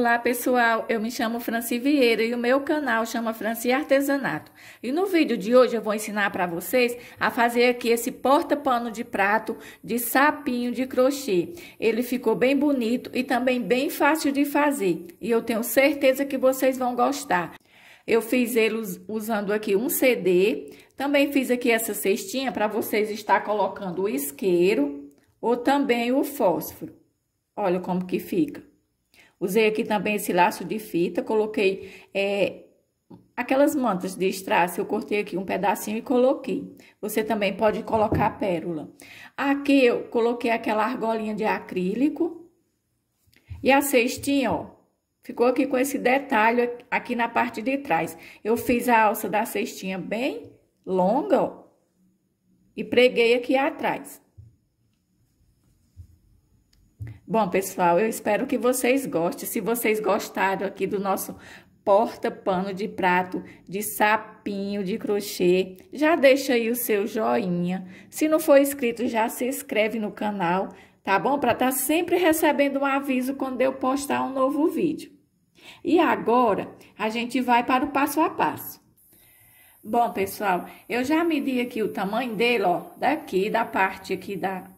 Olá pessoal, eu me chamo Franci Vieira e o meu canal chama Franci Artesanato. E no vídeo de hoje eu vou ensinar para vocês a fazer aqui esse porta-pano de prato de sapinho de crochê. Ele ficou bem bonito e também bem fácil de fazer e eu tenho certeza que vocês vão gostar. Eu fiz ele usando aqui um CD, também fiz aqui essa cestinha para vocês estar colocando o isqueiro ou também o fósforo. Olha como que fica. Usei aqui também esse laço de fita, coloquei é, aquelas mantas de strass, eu cortei aqui um pedacinho e coloquei. Você também pode colocar pérola. Aqui eu coloquei aquela argolinha de acrílico. E a cestinha, ó, ficou aqui com esse detalhe aqui na parte de trás. Eu fiz a alça da cestinha bem longa, ó, e preguei aqui atrás. Bom, pessoal, eu espero que vocês gostem. Se vocês gostaram aqui do nosso porta-pano de prato, de sapinho, de crochê, já deixa aí o seu joinha. Se não for inscrito, já se inscreve no canal, tá bom? Para estar tá sempre recebendo um aviso quando eu postar um novo vídeo. E agora, a gente vai para o passo a passo. Bom, pessoal, eu já medi aqui o tamanho dele, ó, daqui, da parte aqui da,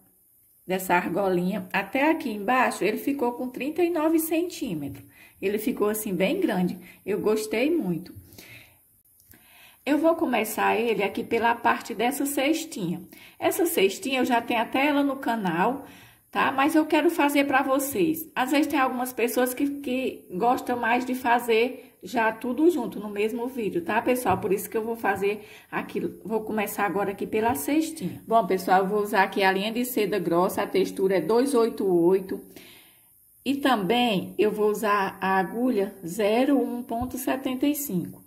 dessa argolinha até aqui embaixo, ele ficou com 39 centímetros. Ele ficou assim bem grande, eu gostei muito. Eu vou começar ele aqui pela parte dessa cestinha. Essa cestinha eu já tenho até ela no canal, tá? Mas eu quero fazer para vocês. Às vezes tem algumas pessoas que, que gostam mais de fazer já tudo junto no mesmo vídeo, tá, pessoal? Por isso que eu vou fazer aqui, vou começar agora aqui pela cestinha. Bom, pessoal, eu vou usar aqui a linha de seda grossa, a textura é 288. E também eu vou usar a agulha 01.75.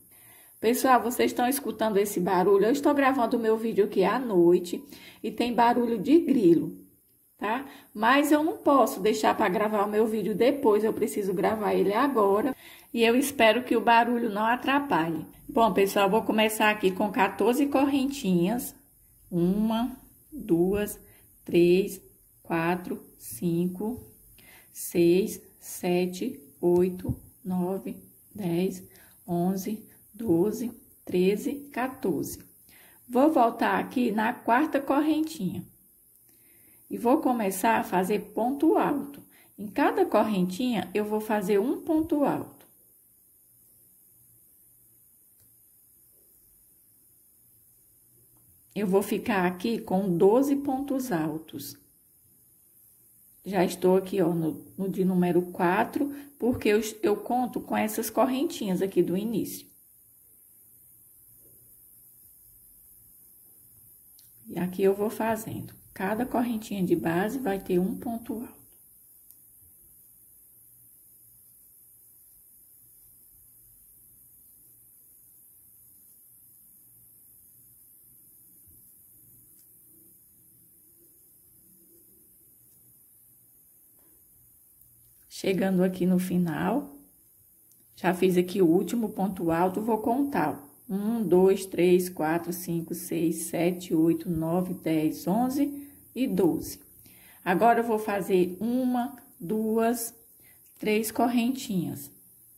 Pessoal, vocês estão escutando esse barulho? Eu estou gravando o meu vídeo aqui à noite e tem barulho de grilo, tá? Mas eu não posso deixar para gravar o meu vídeo depois, eu preciso gravar ele agora e eu espero que o barulho não atrapalhe. Bom, pessoal, vou começar aqui com 14 correntinhas. Uma, duas, três, quatro, cinco, seis, sete, oito, nove, dez, onze, doze, treze, 14. Vou voltar aqui na quarta correntinha e vou começar a fazer ponto alto. Em cada correntinha, eu vou fazer um ponto alto. eu vou ficar aqui com 12 pontos altos. Já estou aqui, ó, no, no de número 4, porque eu, eu conto com essas correntinhas aqui do início. E aqui eu vou fazendo. Cada correntinha de base vai ter um ponto alto. Chegando aqui no final, já fiz aqui o último ponto alto, vou contar. 1, 2, 3, 4, 5, 6, 7, 8, 9, 10, 11 e 12. Agora, eu vou fazer uma, duas, três correntinhas.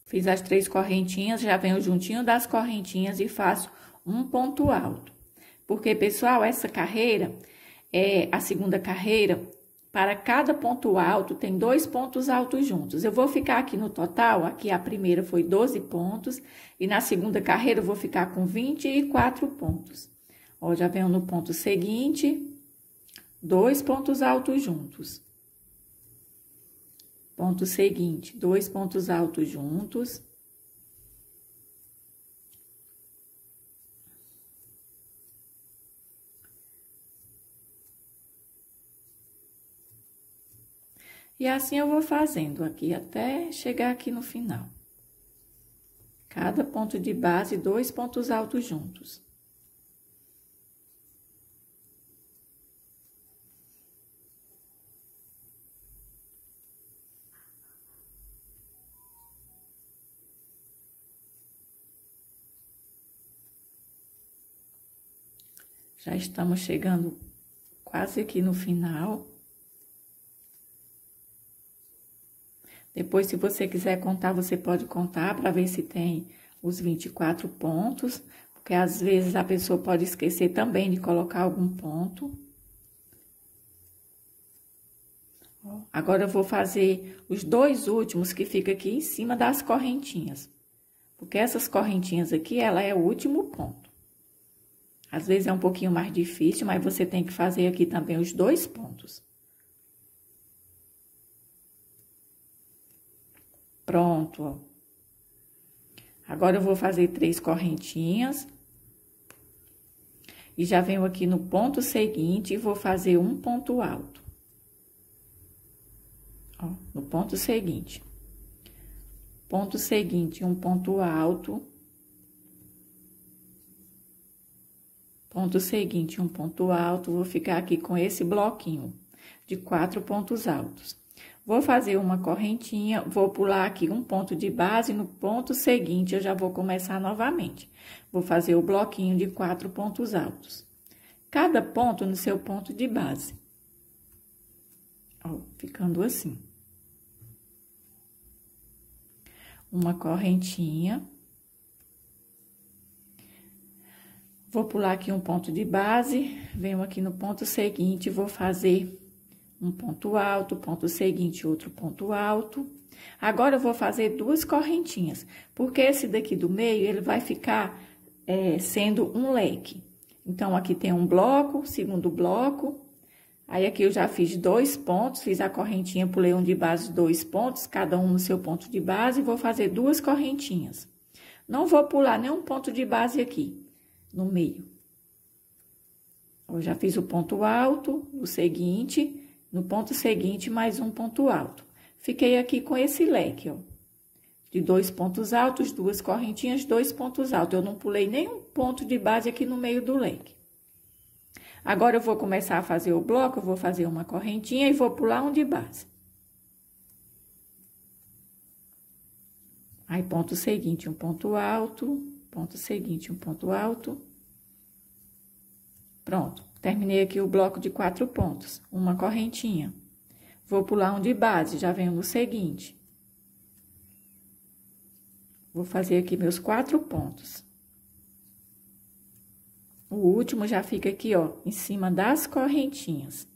Fiz as três correntinhas, já venho juntinho das correntinhas e faço um ponto alto. Porque, pessoal, essa carreira, é a segunda carreira, para cada ponto alto, tem dois pontos altos juntos. Eu vou ficar aqui no total, aqui a primeira foi 12 pontos, e na segunda carreira eu vou ficar com 24 pontos. Ó, já venho no ponto seguinte, dois pontos altos juntos. Ponto seguinte, dois pontos altos juntos. E assim eu vou fazendo aqui até chegar aqui no final. Cada ponto de base, dois pontos altos juntos. Já estamos chegando quase aqui no final. Depois, se você quiser contar, você pode contar para ver se tem os 24 pontos, porque às vezes a pessoa pode esquecer também de colocar algum ponto. Agora eu vou fazer os dois últimos que fica aqui em cima das correntinhas. Porque essas correntinhas aqui, ela é o último ponto. Às vezes é um pouquinho mais difícil, mas você tem que fazer aqui também os dois pontos. Pronto, ó. Agora eu vou fazer três correntinhas. E já venho aqui no ponto seguinte e vou fazer um ponto alto. Ó, no ponto seguinte. Ponto seguinte, um ponto alto. Ponto seguinte, um ponto alto. Vou ficar aqui com esse bloquinho de quatro pontos altos. Vou fazer uma correntinha, vou pular aqui um ponto de base, no ponto seguinte eu já vou começar novamente. Vou fazer o bloquinho de quatro pontos altos. Cada ponto no seu ponto de base. Ó, ficando assim. Uma correntinha. Vou pular aqui um ponto de base, venho aqui no ponto seguinte, vou fazer um ponto alto, ponto seguinte, outro ponto alto. Agora, eu vou fazer duas correntinhas, porque esse daqui do meio, ele vai ficar é, sendo um leque. Então, aqui tem um bloco, segundo bloco, aí aqui eu já fiz dois pontos, fiz a correntinha, pulei um de base, dois pontos, cada um no seu ponto de base, e vou fazer duas correntinhas. Não vou pular nenhum ponto de base aqui, no meio. Eu já fiz o ponto alto, o seguinte, no ponto seguinte, mais um ponto alto. Fiquei aqui com esse leque, ó. De dois pontos altos, duas correntinhas, dois pontos altos. Eu não pulei nenhum ponto de base aqui no meio do leque. Agora eu vou começar a fazer o bloco, eu vou fazer uma correntinha e vou pular um de base. Aí, ponto seguinte, um ponto alto, ponto seguinte, um ponto alto. Pronto. Terminei aqui o bloco de quatro pontos, uma correntinha. Vou pular um de base, já venho no seguinte. Vou fazer aqui meus quatro pontos. O último já fica aqui, ó, em cima das correntinhas.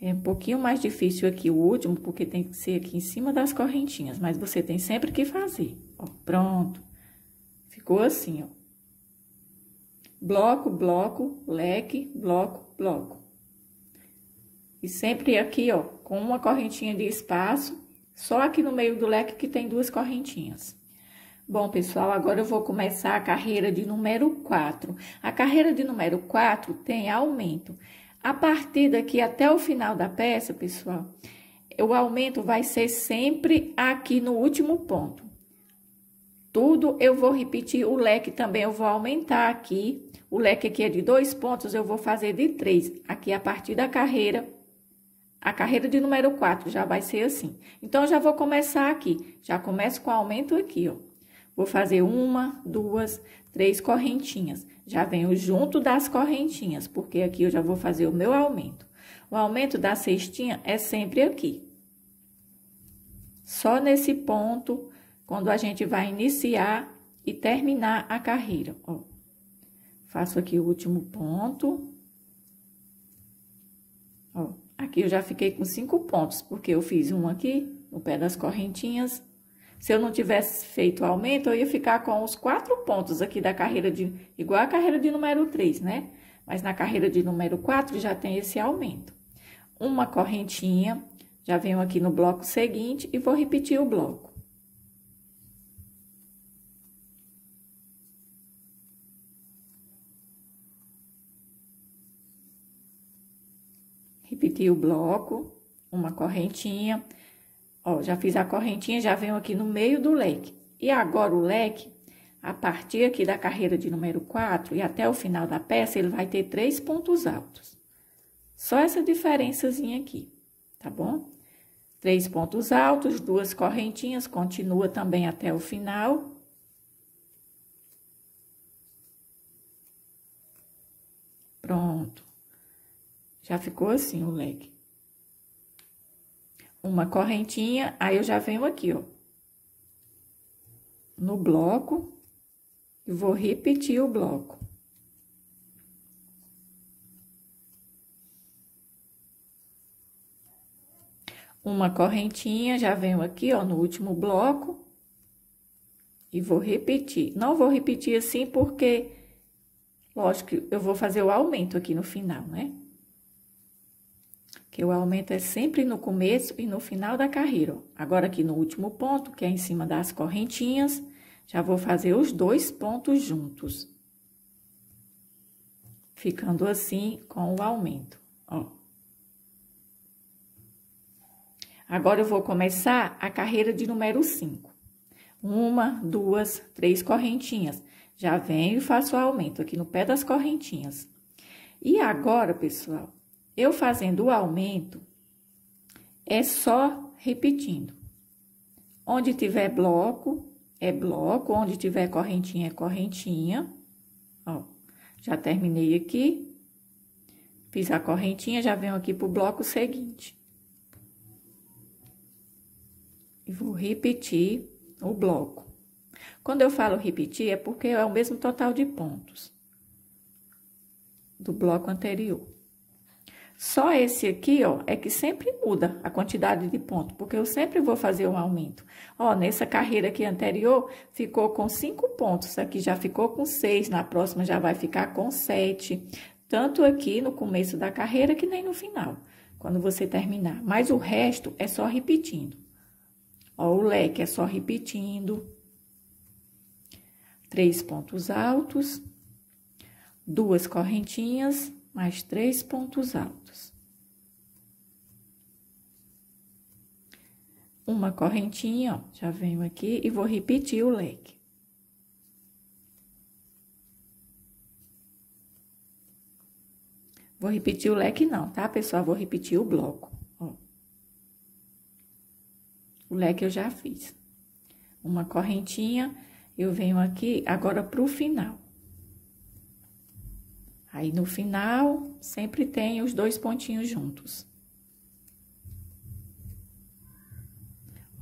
É um pouquinho mais difícil aqui o último, porque tem que ser aqui em cima das correntinhas, mas você tem sempre que fazer. Ó, pronto. Ficou assim, ó bloco, bloco, leque, bloco, bloco. E sempre aqui, ó, com uma correntinha de espaço, só aqui no meio do leque que tem duas correntinhas. Bom, pessoal, agora eu vou começar a carreira de número 4. A carreira de número 4 tem aumento. A partir daqui até o final da peça, pessoal, o aumento vai ser sempre aqui no último ponto tudo, eu vou repetir o leque também, eu vou aumentar aqui. O leque aqui é de dois pontos, eu vou fazer de três. Aqui, a partir da carreira, a carreira de número quatro já vai ser assim. Então, já vou começar aqui. Já começo com aumento aqui, ó. Vou fazer uma, duas, três correntinhas. Já venho junto das correntinhas, porque aqui eu já vou fazer o meu aumento. O aumento da cestinha é sempre aqui. Só nesse ponto quando a gente vai iniciar e terminar a carreira. Ó, faço aqui o último ponto. Ó, aqui eu já fiquei com cinco pontos, porque eu fiz um aqui no pé das correntinhas. Se eu não tivesse feito aumento, eu ia ficar com os quatro pontos aqui da carreira de... Igual a carreira de número 3, né? Mas na carreira de número 4 já tem esse aumento. Uma correntinha, já venho aqui no bloco seguinte e vou repetir o bloco. o bloco, uma correntinha. Ó, já fiz a correntinha, já venho aqui no meio do leque. E agora o leque, a partir aqui da carreira de número 4 e até o final da peça, ele vai ter três pontos altos. Só essa diferençazinha aqui, tá bom? Três pontos altos, duas correntinhas, continua também até o final. Pronto. Já ficou assim o leque. Uma correntinha, aí eu já venho aqui, ó. No bloco, e vou repetir o bloco. Uma correntinha, já venho aqui, ó, no último bloco. E vou repetir. Não vou repetir assim porque, lógico, eu vou fazer o aumento aqui no final, né? que o aumento é sempre no começo e no final da carreira. Agora aqui no último ponto, que é em cima das correntinhas, já vou fazer os dois pontos juntos. Ficando assim com o aumento, ó. Agora eu vou começar a carreira de número 5. Uma, duas, três correntinhas. Já venho e faço o aumento aqui no pé das correntinhas. E agora, pessoal, eu fazendo o aumento, é só repetindo. Onde tiver bloco, é bloco. Onde tiver correntinha, é correntinha. Ó, já terminei aqui. Fiz a correntinha, já venho aqui pro bloco seguinte. E vou repetir o bloco. Quando eu falo repetir, é porque é o mesmo total de pontos do bloco anterior. Só esse aqui, ó, é que sempre muda a quantidade de ponto, porque eu sempre vou fazer um aumento. Ó, nessa carreira aqui anterior, ficou com cinco pontos, aqui já ficou com seis, na próxima já vai ficar com sete. Tanto aqui no começo da carreira, que nem no final, quando você terminar. Mas o resto é só repetindo. Ó, o leque é só repetindo. Três pontos altos, duas correntinhas mais três pontos altos. Uma correntinha, ó, já venho aqui e vou repetir o leque. Vou repetir o leque não, tá, pessoal? Vou repetir o bloco, ó. O leque eu já fiz. Uma correntinha, eu venho aqui agora pro final. Aí, no final, sempre tem os dois pontinhos juntos.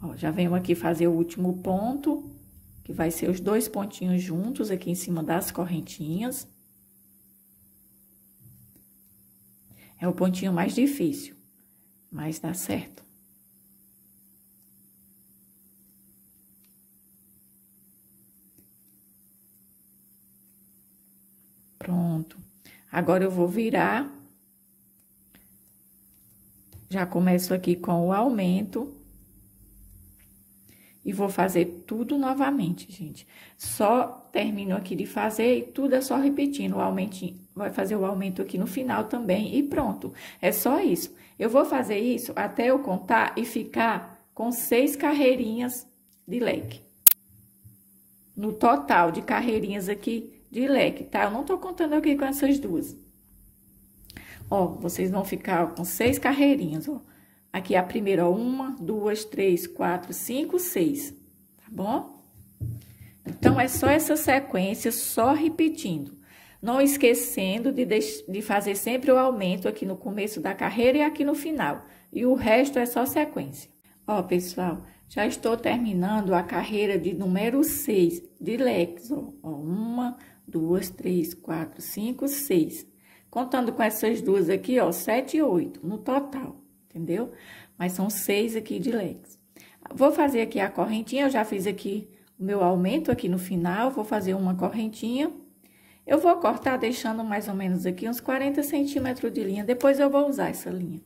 Ó, já venho aqui fazer o último ponto, que vai ser os dois pontinhos juntos aqui em cima das correntinhas. É o pontinho mais difícil, mas dá certo. Pronto. Agora eu vou virar. Já começo aqui com o aumento. E vou fazer tudo novamente, gente. Só termino aqui de fazer e tudo é só repetindo o aumentinho. Vai fazer o aumento aqui no final também e pronto. É só isso. Eu vou fazer isso até eu contar e ficar com seis carreirinhas de leque. No total de carreirinhas aqui, de leque, tá? Eu não tô contando aqui com essas duas. Ó, vocês vão ficar ó, com seis carreirinhas, ó. Aqui a primeira, ó, uma, duas, três, quatro, cinco, seis, tá bom? Então, é só essa sequência, só repetindo. Não esquecendo de, de fazer sempre o aumento aqui no começo da carreira e aqui no final. E o resto é só sequência. Ó, pessoal, já estou terminando a carreira de número 6 de leques, ó. ó uma, duas, três, quatro, cinco, seis. Contando com essas duas aqui, ó, sete e oito no total, entendeu? Mas são seis aqui de legs. Vou fazer aqui a correntinha, eu já fiz aqui o meu aumento aqui no final, vou fazer uma correntinha. Eu vou cortar deixando mais ou menos aqui uns 40 centímetros de linha, depois eu vou usar essa linha.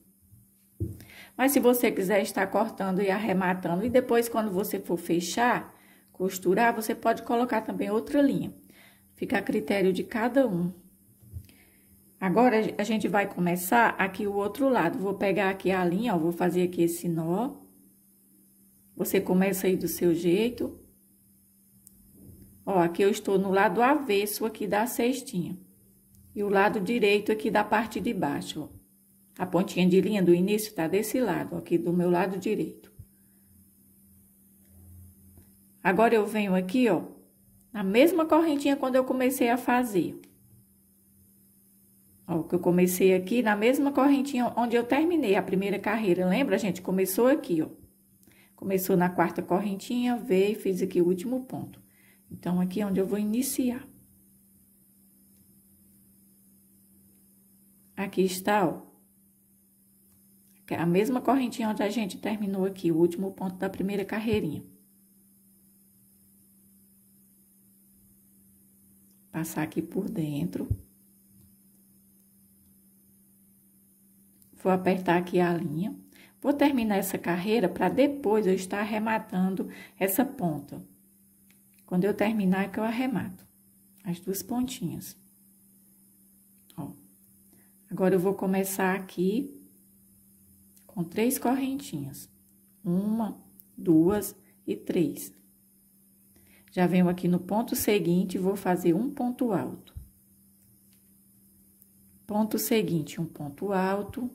Mas se você quiser estar cortando e arrematando, e depois quando você for fechar, costurar, você pode colocar também outra linha. Fica a critério de cada um. Agora, a gente vai começar aqui o outro lado. Vou pegar aqui a linha, ó, vou fazer aqui esse nó. Você começa aí do seu jeito. Ó, aqui eu estou no lado avesso aqui da cestinha. E o lado direito aqui da parte de baixo, ó. A pontinha de linha do início tá desse lado, ó, aqui do meu lado direito. Agora, eu venho aqui, ó, na mesma correntinha quando eu comecei a fazer. Ó, que eu comecei aqui na mesma correntinha onde eu terminei a primeira carreira. Lembra, gente? Começou aqui, ó. Começou na quarta correntinha, veio e fiz aqui o último ponto. Então, aqui é onde eu vou iniciar. Aqui está, ó. É a mesma correntinha onde a gente terminou aqui, o último ponto da primeira carreirinha. passar aqui por dentro. Vou apertar aqui a linha. Vou terminar essa carreira para depois eu estar arrematando essa ponta. Quando eu terminar é que eu arremato as duas pontinhas. Ó. Agora eu vou começar aqui com três correntinhas. Uma, duas e três. Já venho aqui no ponto seguinte vou fazer um ponto alto. Ponto seguinte, um ponto alto.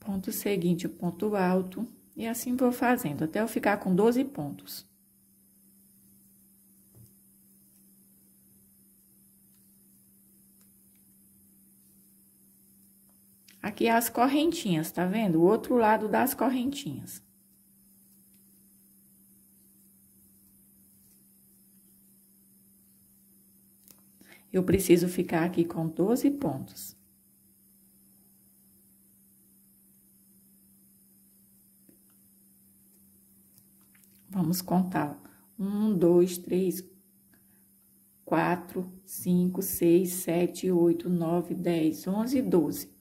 Ponto seguinte, um ponto alto. E assim vou fazendo, até eu ficar com 12 pontos. Aqui as correntinhas, tá vendo? O outro lado das correntinhas. Eu preciso ficar aqui com 12 pontos. Vamos contar. Um, dois, três, quatro, cinco, seis, sete, oito, nove, dez, onze, doze.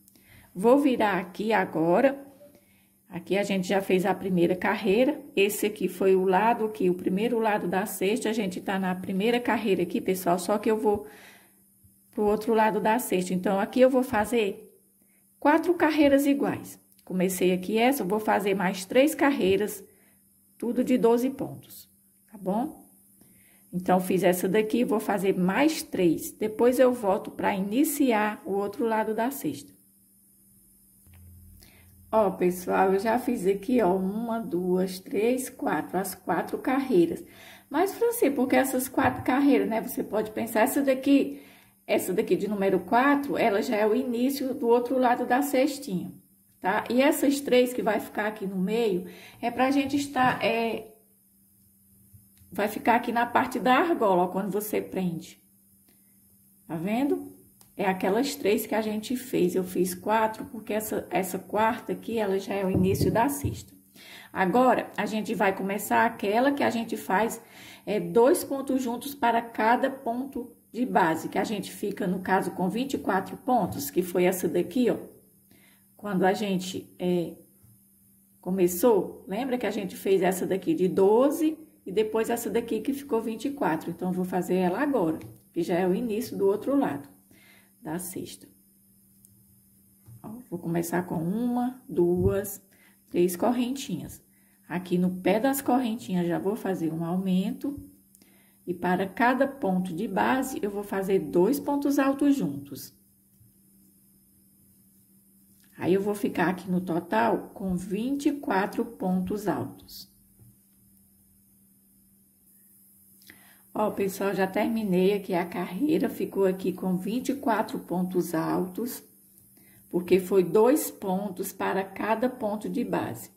Vou virar aqui agora. Aqui a gente já fez a primeira carreira. Esse aqui foi o lado aqui, o primeiro lado da cesta. A gente tá na primeira carreira aqui, pessoal, só que eu vou pro outro lado da cesta. Então, aqui eu vou fazer quatro carreiras iguais. Comecei aqui essa, eu vou fazer mais três carreiras, tudo de 12 pontos, tá bom? Então, fiz essa daqui, vou fazer mais três. Depois, eu volto para iniciar o outro lado da cesta. Ó, pessoal, eu já fiz aqui, ó, uma, duas, três, quatro, as quatro carreiras. Mas, Franci, porque essas quatro carreiras, né? Você pode pensar, essa daqui, essa daqui de número quatro, ela já é o início do outro lado da cestinha, tá? E essas três que vai ficar aqui no meio, é pra gente estar, é... Vai ficar aqui na parte da argola, ó, quando você prende. Tá vendo? É aquelas três que a gente fez. Eu fiz quatro, porque essa, essa quarta aqui, ela já é o início da sexta. Agora, a gente vai começar aquela que a gente faz é, dois pontos juntos para cada ponto de base, que a gente fica, no caso, com 24 pontos, que foi essa daqui, ó. Quando a gente é, começou, lembra que a gente fez essa daqui de 12 e depois essa daqui que ficou 24. Então, vou fazer ela agora, que já é o início do outro lado da sexta. Ó, vou começar com uma, duas, três correntinhas. Aqui no pé das correntinhas já vou fazer um aumento. E para cada ponto de base, eu vou fazer dois pontos altos juntos. Aí, eu vou ficar aqui no total com 24 pontos altos. Ó, pessoal, já terminei aqui a carreira, ficou aqui com 24 pontos altos, porque foi dois pontos para cada ponto de base.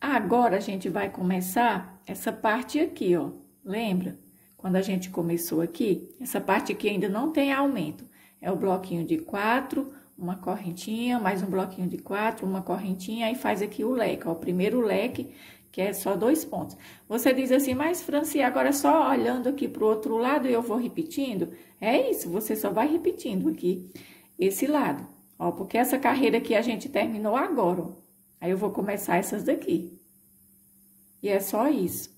Agora, a gente vai começar essa parte aqui, ó. Lembra? Quando a gente começou aqui, essa parte aqui ainda não tem aumento. É o bloquinho de quatro, uma correntinha, mais um bloquinho de quatro, uma correntinha, aí faz aqui o leque, ó. O primeiro leque que é só dois pontos. Você diz assim, mas Franci, agora só olhando aqui para o outro lado e eu vou repetindo? É isso, você só vai repetindo aqui esse lado. Ó, porque essa carreira aqui a gente terminou agora. Aí eu vou começar essas daqui. E é só isso.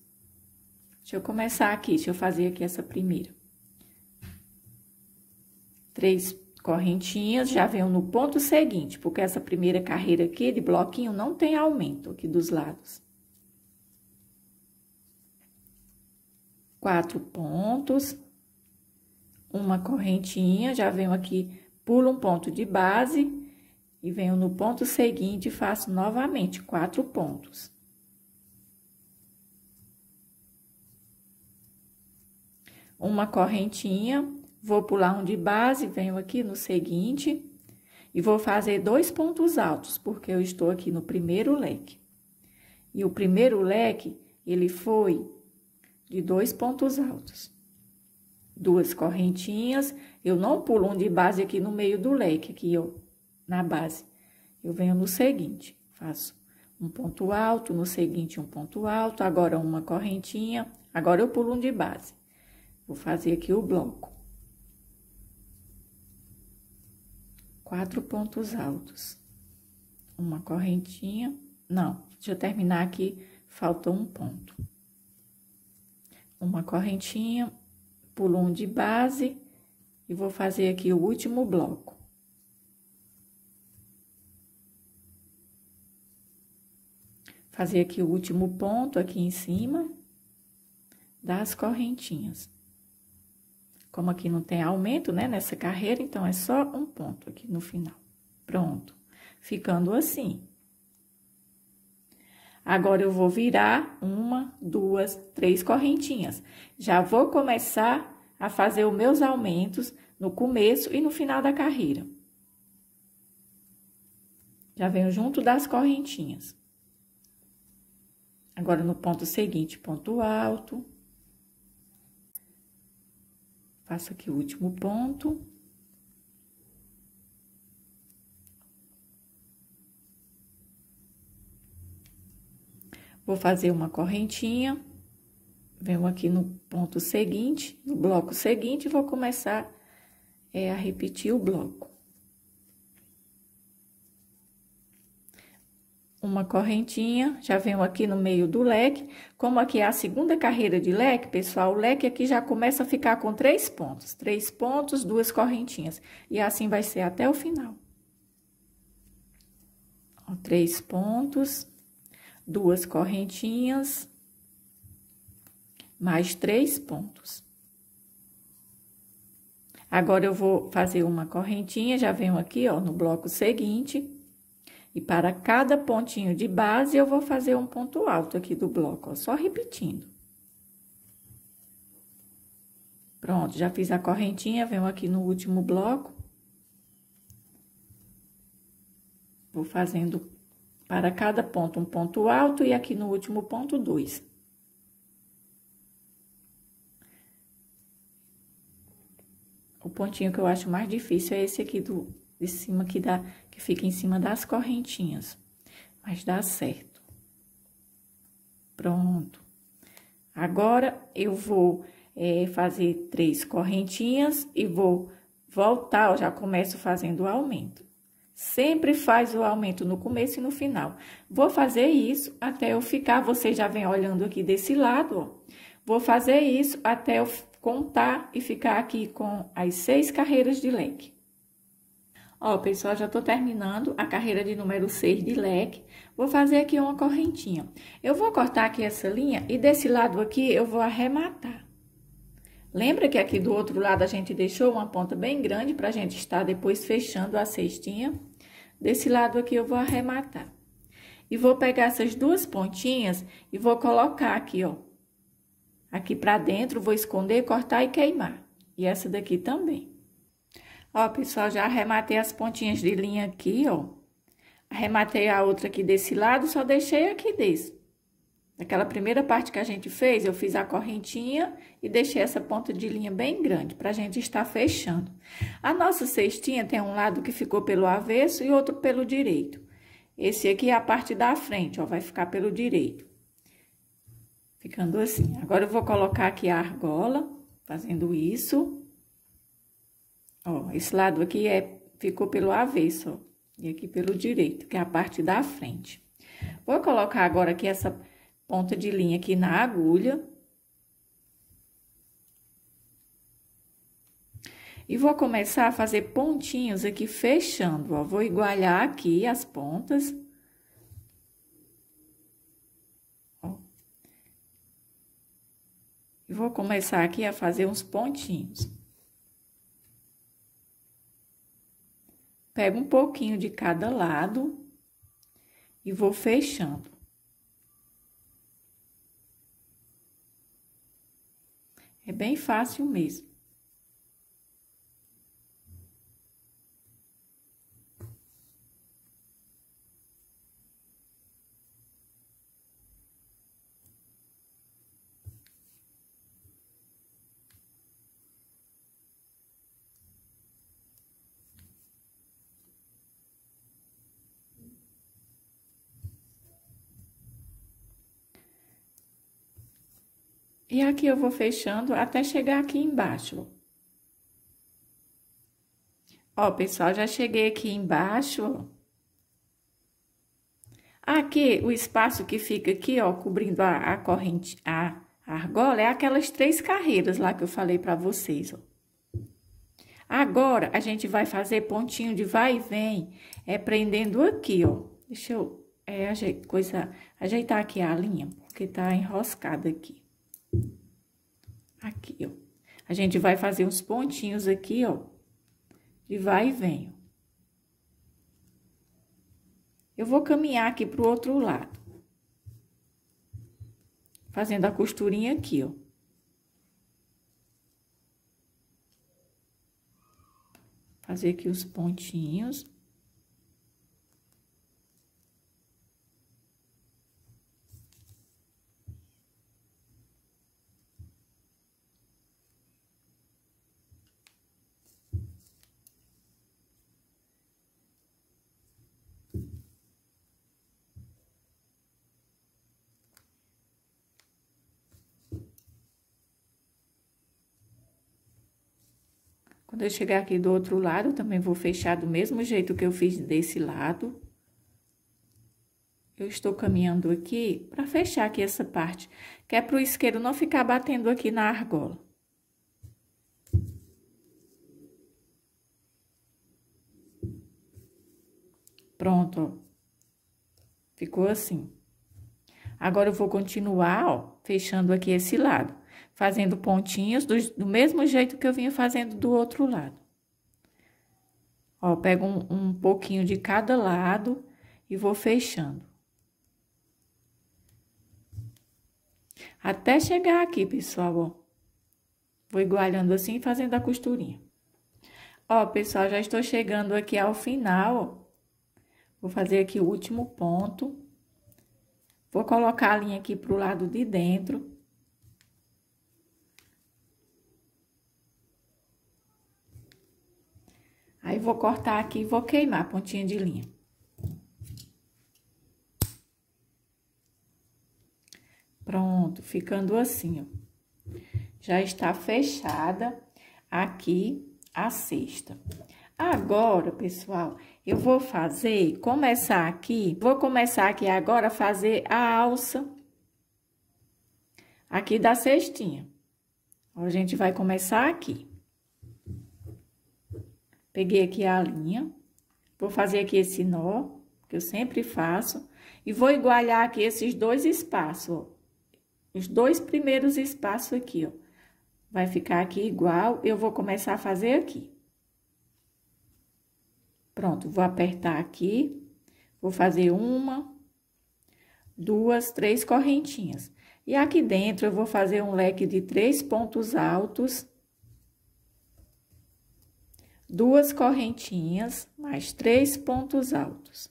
Deixa eu começar aqui, deixa eu fazer aqui essa primeira. Três correntinhas já venham no ponto seguinte, porque essa primeira carreira aqui de bloquinho não tem aumento aqui dos lados. quatro pontos, uma correntinha, já venho aqui, pulo um ponto de base e venho no ponto seguinte e faço novamente quatro pontos. Uma correntinha, vou pular um de base, venho aqui no seguinte e vou fazer dois pontos altos, porque eu estou aqui no primeiro leque. E o primeiro leque, ele foi de dois pontos altos. Duas correntinhas, eu não pulo um de base aqui no meio do leque, aqui, ó, na base. Eu venho no seguinte, faço um ponto alto, no seguinte um ponto alto, agora uma correntinha, agora eu pulo um de base. Vou fazer aqui o bloco. Quatro pontos altos. Uma correntinha, não, deixa eu terminar aqui, falta um ponto uma correntinha, pulo um de base e vou fazer aqui o último bloco. Fazer aqui o último ponto aqui em cima das correntinhas. Como aqui não tem aumento, né, nessa carreira, então é só um ponto aqui no final. Pronto. Ficando assim. Agora, eu vou virar uma, duas, três correntinhas. Já vou começar a fazer os meus aumentos no começo e no final da carreira. Já venho junto das correntinhas. Agora, no ponto seguinte, ponto alto. Faço aqui o último ponto. Vou fazer uma correntinha, venho aqui no ponto seguinte, no bloco seguinte, vou começar é, a repetir o bloco. Uma correntinha, já venho aqui no meio do leque. Como aqui é a segunda carreira de leque, pessoal, o leque aqui já começa a ficar com três pontos. Três pontos, duas correntinhas. E assim vai ser até o final. Ó, três pontos duas correntinhas, mais três pontos. Agora, eu vou fazer uma correntinha, já venho aqui, ó, no bloco seguinte. E para cada pontinho de base, eu vou fazer um ponto alto aqui do bloco, ó, só repetindo. Pronto, já fiz a correntinha, venho aqui no último bloco. Vou fazendo para cada ponto, um ponto alto e aqui no último ponto, dois. O pontinho que eu acho mais difícil é esse aqui do, de cima, que, dá, que fica em cima das correntinhas. Mas dá certo. Pronto. Agora, eu vou é, fazer três correntinhas e vou voltar, eu já começo fazendo o aumento. Sempre faz o aumento no começo e no final. Vou fazer isso até eu ficar, você já vem olhando aqui desse lado, ó. Vou fazer isso até eu contar e ficar aqui com as seis carreiras de leque. Ó, pessoal, já tô terminando a carreira de número 6 de leque. Vou fazer aqui uma correntinha. Eu vou cortar aqui essa linha e desse lado aqui eu vou arrematar. Lembra que aqui do outro lado a gente deixou uma ponta bem grande para a gente estar depois fechando a cestinha? Desse lado aqui eu vou arrematar. E vou pegar essas duas pontinhas e vou colocar aqui, ó. Aqui para dentro, vou esconder, cortar e queimar. E essa daqui também. Ó, pessoal, já arrematei as pontinhas de linha aqui, ó. Arrematei a outra aqui desse lado, só deixei aqui desse. Naquela primeira parte que a gente fez, eu fiz a correntinha e deixei essa ponta de linha bem grande para a gente estar fechando. A nossa cestinha tem um lado que ficou pelo avesso e outro pelo direito. Esse aqui é a parte da frente, ó, vai ficar pelo direito. Ficando assim. Agora, eu vou colocar aqui a argola, fazendo isso. Ó, esse lado aqui é, ficou pelo avesso, ó, e aqui pelo direito, que é a parte da frente. Vou colocar agora aqui essa ponta de linha aqui na agulha E vou começar a fazer pontinhos aqui fechando, ó. Vou igualar aqui as pontas. Ó. E vou começar aqui a fazer uns pontinhos. Pego um pouquinho de cada lado e vou fechando. É bem fácil mesmo. E aqui eu vou fechando até chegar aqui embaixo. Ó, pessoal, já cheguei aqui embaixo. Aqui, o espaço que fica aqui, ó, cobrindo a, a corrente, a, a argola, é aquelas três carreiras lá que eu falei pra vocês, ó. Agora, a gente vai fazer pontinho de vai e vem, é prendendo aqui, ó. Deixa eu é, coisa, ajeitar aqui a linha, porque tá enroscada aqui. Aqui, ó. A gente vai fazer uns pontinhos aqui, ó. De vai e vem. Eu vou caminhar aqui pro outro lado. Fazendo a costurinha aqui, ó. Fazer aqui os pontinhos. Quando eu chegar aqui do outro lado, também vou fechar do mesmo jeito que eu fiz desse lado. Eu estou caminhando aqui para fechar aqui essa parte, que é para o isqueiro não ficar batendo aqui na argola. Pronto, ó. Ficou assim. Agora, eu vou continuar, ó, fechando aqui esse lado fazendo pontinhos do, do mesmo jeito que eu vinha fazendo do outro lado. Ó, pego um, um pouquinho de cada lado e vou fechando. Até chegar aqui, pessoal, ó. Vou igualhando assim, fazendo a costurinha. Ó, pessoal, já estou chegando aqui ao final, ó. Vou fazer aqui o último ponto. Vou colocar a linha aqui pro lado de dentro. Aí, vou cortar aqui e vou queimar a pontinha de linha. Pronto, ficando assim, ó. Já está fechada aqui a cesta. Agora, pessoal, eu vou fazer, começar aqui, vou começar aqui agora a fazer a alça aqui da cestinha. A gente vai começar aqui. Peguei aqui a linha, vou fazer aqui esse nó, que eu sempre faço, e vou igualar aqui esses dois espaços, ó. Os dois primeiros espaços aqui, ó. Vai ficar aqui igual, eu vou começar a fazer aqui. Pronto, vou apertar aqui, vou fazer uma, duas, três correntinhas. E aqui dentro, eu vou fazer um leque de três pontos altos duas correntinhas, mais três pontos altos.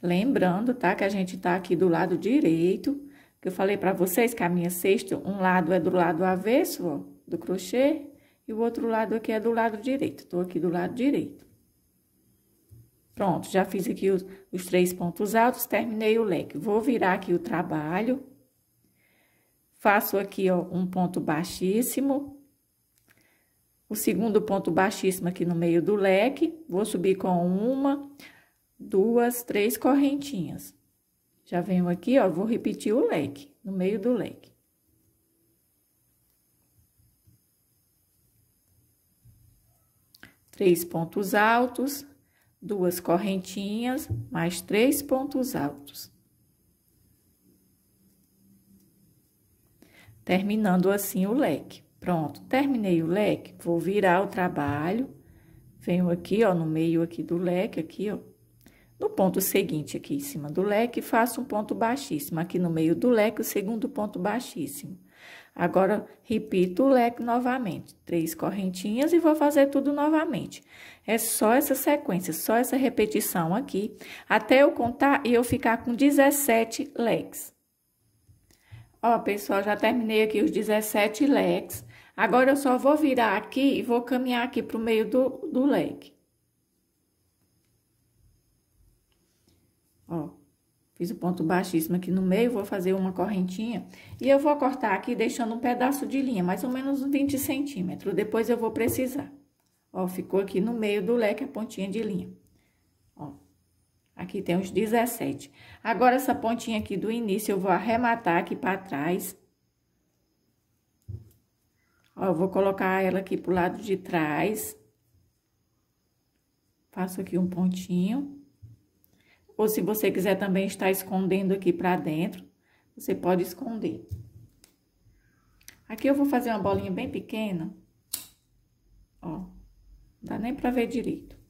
Lembrando, tá, que a gente tá aqui do lado direito, que eu falei para vocês que a minha cesta, um lado é do lado avesso, ó, do crochê, e o outro lado aqui é do lado direito. Tô aqui do lado direito. Pronto, já fiz aqui os, os três pontos altos, terminei o leque. Vou virar aqui o trabalho Faço aqui, ó, um ponto baixíssimo. O segundo ponto baixíssimo aqui no meio do leque. Vou subir com uma, duas, três correntinhas. Já venho aqui, ó, vou repetir o leque, no meio do leque. Três pontos altos, duas correntinhas, mais três pontos altos. terminando assim o leque. Pronto, terminei o leque, vou virar o trabalho, venho aqui, ó, no meio aqui do leque, aqui, ó. No ponto seguinte aqui em cima do leque, faço um ponto baixíssimo. Aqui no meio do leque, o segundo ponto baixíssimo. Agora, repito o leque novamente, três correntinhas e vou fazer tudo novamente. É só essa sequência, só essa repetição aqui, até eu contar e eu ficar com 17 leques. Ó, pessoal, já terminei aqui os 17 leques. Agora, eu só vou virar aqui e vou caminhar aqui pro meio do, do leque. Ó, fiz o ponto baixíssimo aqui no meio, vou fazer uma correntinha. E eu vou cortar aqui deixando um pedaço de linha, mais ou menos 20 centímetros. Depois eu vou precisar. Ó, ficou aqui no meio do leque a pontinha de linha. Aqui tem uns 17. Agora, essa pontinha aqui do início, eu vou arrematar aqui para trás. Ó, eu vou colocar ela aqui pro lado de trás. Faço aqui um pontinho. Ou se você quiser também estar escondendo aqui para dentro, você pode esconder. Aqui eu vou fazer uma bolinha bem pequena. Ó, não dá nem para ver direito.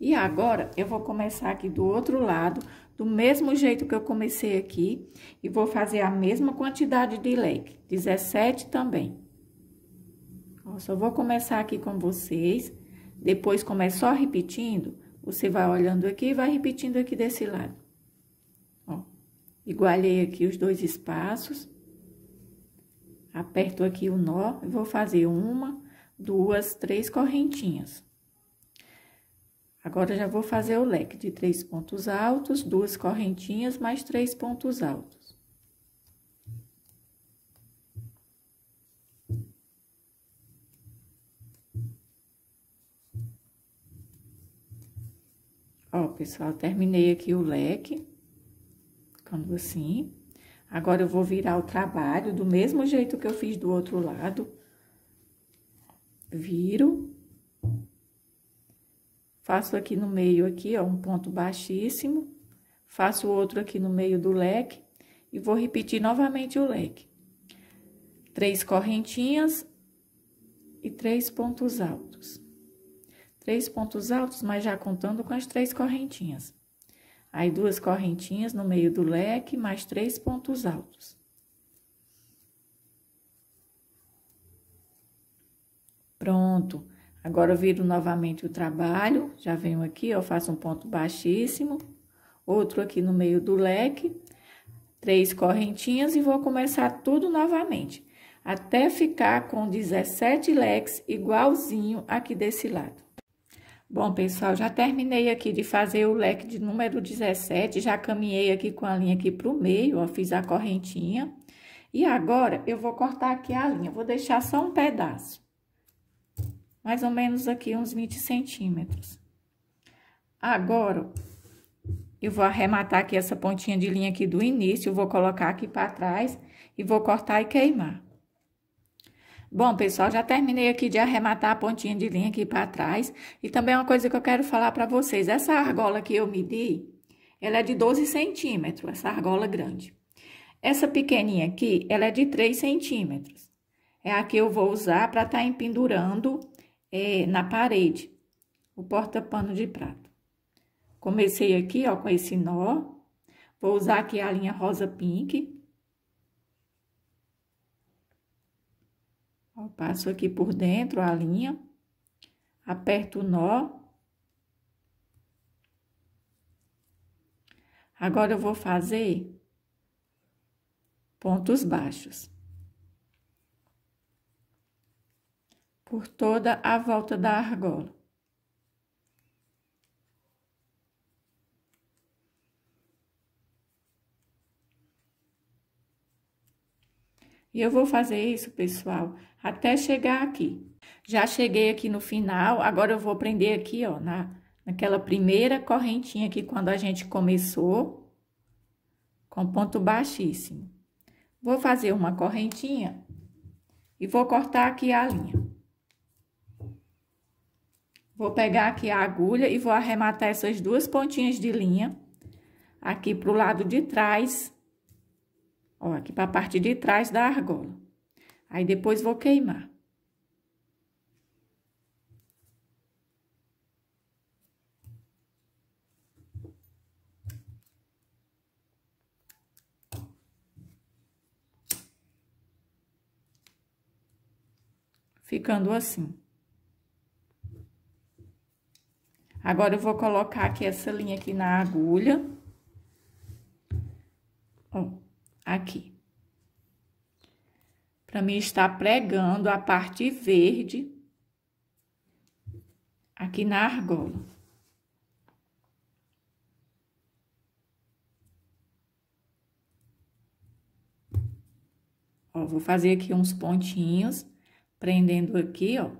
E agora, eu vou começar aqui do outro lado, do mesmo jeito que eu comecei aqui, e vou fazer a mesma quantidade de leque, 17 também. Ó, só vou começar aqui com vocês, depois, como é só repetindo, você vai olhando aqui e vai repetindo aqui desse lado. Ó, igualei aqui os dois espaços, aperto aqui o nó, e vou fazer uma, duas, três correntinhas. Agora já vou fazer o leque de três pontos altos, duas correntinhas mais três pontos altos. Ó, pessoal, terminei aqui o leque, ficando assim. Agora, eu vou virar o trabalho do mesmo jeito que eu fiz do outro lado. Viro. Faço aqui no meio aqui, ó, um ponto baixíssimo. Faço outro aqui no meio do leque e vou repetir novamente o leque. Três correntinhas e três pontos altos. Três pontos altos, mas já contando com as três correntinhas. Aí, duas correntinhas no meio do leque, mais três pontos altos. Pronto. Agora eu viro novamente o trabalho, já venho aqui, ó, faço um ponto baixíssimo, outro aqui no meio do leque, três correntinhas e vou começar tudo novamente, até ficar com 17 leques igualzinho aqui desse lado. Bom, pessoal, já terminei aqui de fazer o leque de número 17, já caminhei aqui com a linha aqui pro meio, ó, fiz a correntinha. E agora, eu vou cortar aqui a linha, vou deixar só um pedaço mais ou menos aqui uns 20 centímetros. Agora, eu vou arrematar aqui essa pontinha de linha aqui do início, vou colocar aqui para trás e vou cortar e queimar. Bom, pessoal, já terminei aqui de arrematar a pontinha de linha aqui para trás. E também uma coisa que eu quero falar para vocês. Essa argola que eu medi, ela é de 12 centímetros, essa argola grande. Essa pequenininha aqui, ela é de 3 centímetros. É a que eu vou usar para estar tá empendurando é, na parede, o porta-pano de prato. Comecei aqui, ó, com esse nó. Vou usar aqui a linha rosa pink. Ó, passo aqui por dentro a linha, aperto o nó. Agora, eu vou fazer pontos baixos. por toda a volta da argola. E eu vou fazer isso, pessoal, até chegar aqui. Já cheguei aqui no final, agora eu vou prender aqui, ó, na, naquela primeira correntinha aqui, quando a gente começou, com ponto baixíssimo. Vou fazer uma correntinha e vou cortar aqui a linha. Vou pegar aqui a agulha e vou arrematar essas duas pontinhas de linha aqui pro lado de trás, ó, aqui pra parte de trás da argola. Aí, depois vou queimar. Ficando assim. Agora, eu vou colocar aqui essa linha aqui na agulha. Ó, aqui. Para mim estar pregando a parte verde aqui na argola. Ó, vou fazer aqui uns pontinhos, prendendo aqui, ó.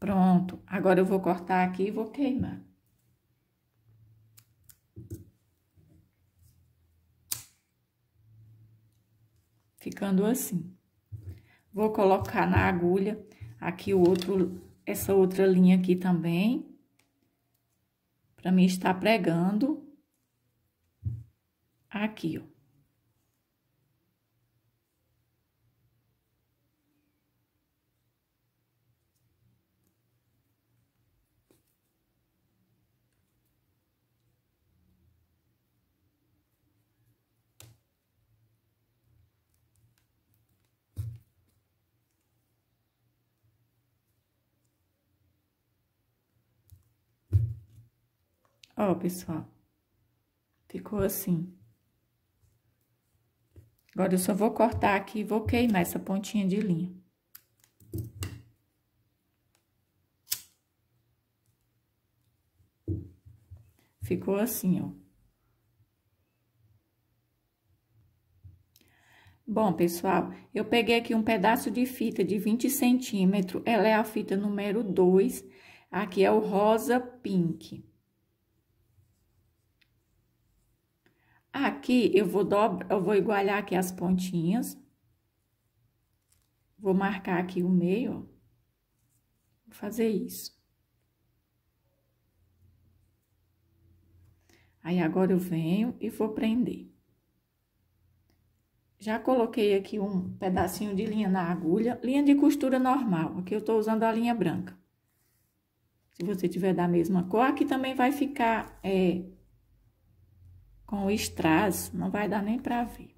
Pronto, agora eu vou cortar aqui e vou queimar. Ficando assim. Vou colocar na agulha aqui o outro, essa outra linha aqui também. Pra mim estar pregando aqui, ó. Ó, pessoal. Ficou assim. Agora, eu só vou cortar aqui e vou queimar essa pontinha de linha. Ficou assim, ó. Bom, pessoal, eu peguei aqui um pedaço de fita de 20 centímetros. Ela é a fita número 2. Aqui é o rosa pink. Aqui eu vou, dobrar, eu vou igualar aqui as pontinhas. Vou marcar aqui o meio, ó. Vou fazer isso. Aí, agora eu venho e vou prender. Já coloquei aqui um pedacinho de linha na agulha, linha de costura normal. Aqui eu tô usando a linha branca. Se você tiver da mesma cor, aqui também vai ficar é, com o strass, não vai dar nem para ver.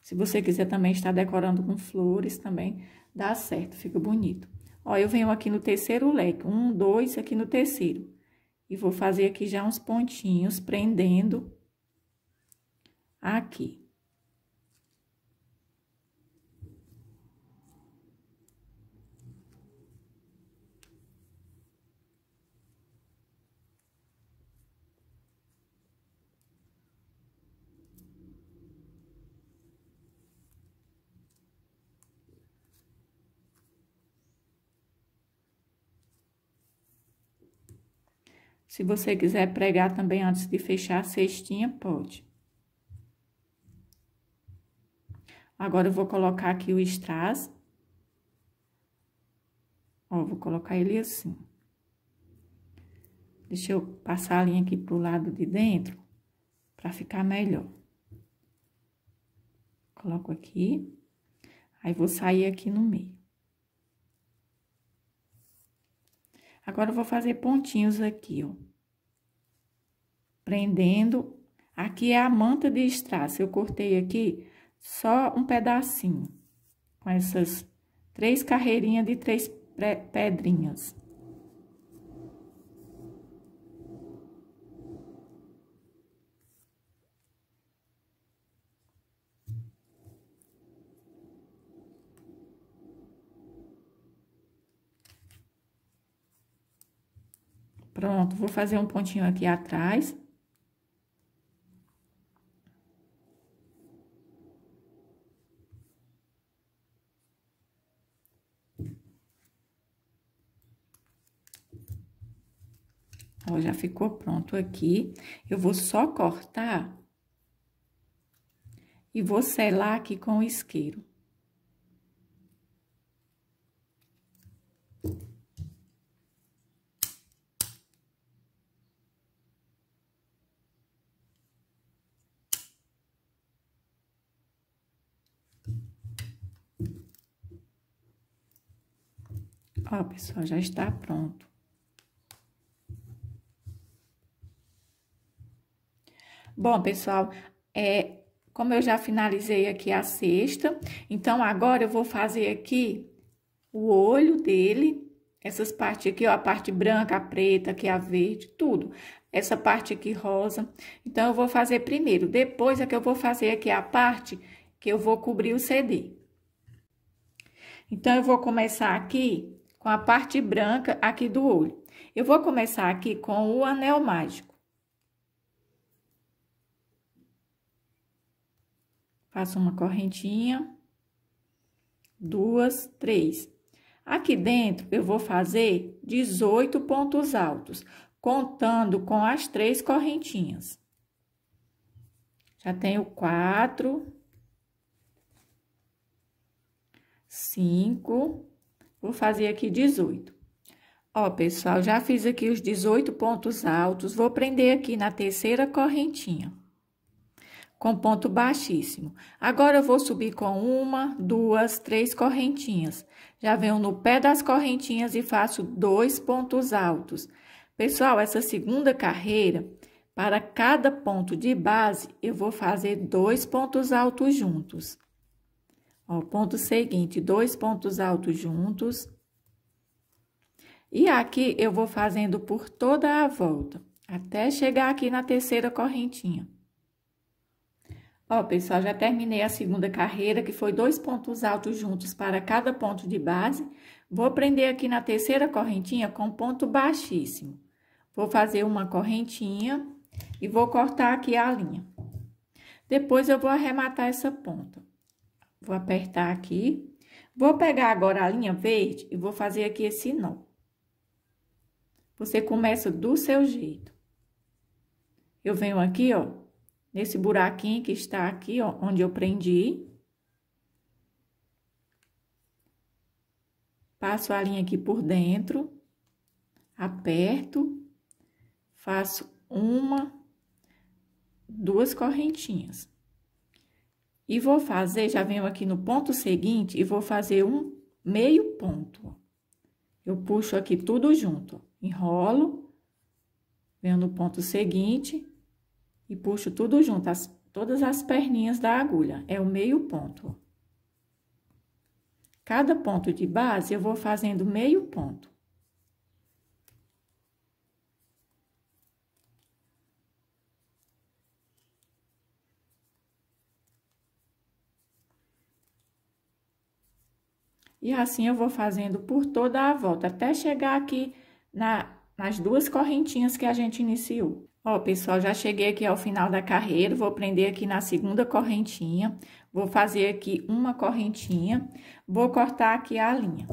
Se você quiser também estar decorando com flores, também dá certo, fica bonito. Ó, eu venho aqui no terceiro leque, um, dois, aqui no terceiro. E vou fazer aqui já uns pontinhos prendendo aqui. Se você quiser pregar também antes de fechar a cestinha, pode. Agora eu vou colocar aqui o strass. Ó, vou colocar ele assim. Deixa eu passar a linha aqui pro lado de dentro, para ficar melhor. Coloco aqui. Aí, vou sair aqui no meio. Agora, eu vou fazer pontinhos aqui, ó prendendo. Aqui é a manta de strass, eu cortei aqui só um pedacinho, com essas três carreirinhas de três pedrinhas. Pronto, vou fazer um pontinho aqui atrás. Ó, já ficou pronto aqui. Eu vou só cortar e vou selar aqui com o isqueiro. Ó, pessoal, já está pronto. Bom, pessoal, é, como eu já finalizei aqui a sexta, então agora eu vou fazer aqui o olho dele, essas partes aqui, ó, a parte branca, a preta, aqui a verde, tudo. Essa parte aqui rosa. Então, eu vou fazer primeiro, depois é que eu vou fazer aqui a parte que eu vou cobrir o CD. Então, eu vou começar aqui com a parte branca aqui do olho. Eu vou começar aqui com o anel mágico. Faço uma correntinha, duas, três. Aqui dentro, eu vou fazer 18 pontos altos, contando com as três correntinhas. Já tenho quatro, cinco, vou fazer aqui 18. Ó, pessoal, já fiz aqui os 18 pontos altos, vou prender aqui na terceira correntinha com ponto baixíssimo. Agora eu vou subir com uma, duas, três correntinhas. Já venho no pé das correntinhas e faço dois pontos altos. Pessoal, essa segunda carreira, para cada ponto de base, eu vou fazer dois pontos altos juntos. Ó, ponto seguinte, dois pontos altos juntos. E aqui eu vou fazendo por toda a volta, até chegar aqui na terceira correntinha. Ó, pessoal, já terminei a segunda carreira, que foi dois pontos altos juntos para cada ponto de base. Vou prender aqui na terceira correntinha com ponto baixíssimo. Vou fazer uma correntinha e vou cortar aqui a linha. Depois, eu vou arrematar essa ponta. Vou apertar aqui. Vou pegar agora a linha verde e vou fazer aqui esse nó. Você começa do seu jeito. Eu venho aqui, ó, nesse buraquinho que está aqui, ó, onde eu prendi. Passo a linha aqui por dentro, aperto, faço uma, duas correntinhas. E vou fazer, já venho aqui no ponto seguinte e vou fazer um meio ponto. Eu puxo aqui tudo junto, enrolo, venho no ponto seguinte, e puxo tudo junto, as, todas as perninhas da agulha, é o meio ponto. Cada ponto de base, eu vou fazendo meio ponto. E assim eu vou fazendo por toda a volta, até chegar aqui na, nas duas correntinhas que a gente iniciou. Ó, pessoal, já cheguei aqui ao final da carreira, vou prender aqui na segunda correntinha, vou fazer aqui uma correntinha, vou cortar aqui a linha.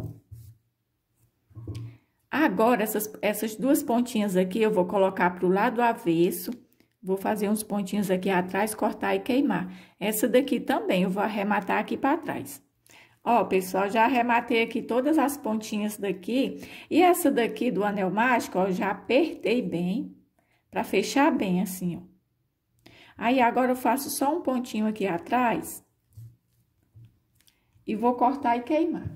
Agora, essas, essas duas pontinhas aqui, eu vou colocar pro lado avesso, vou fazer uns pontinhos aqui atrás, cortar e queimar. Essa daqui também, eu vou arrematar aqui para trás. Ó, pessoal, já arrematei aqui todas as pontinhas daqui, e essa daqui do anel mágico, ó, já apertei bem, Pra fechar bem assim, ó. Aí, agora eu faço só um pontinho aqui atrás. E vou cortar e queimar.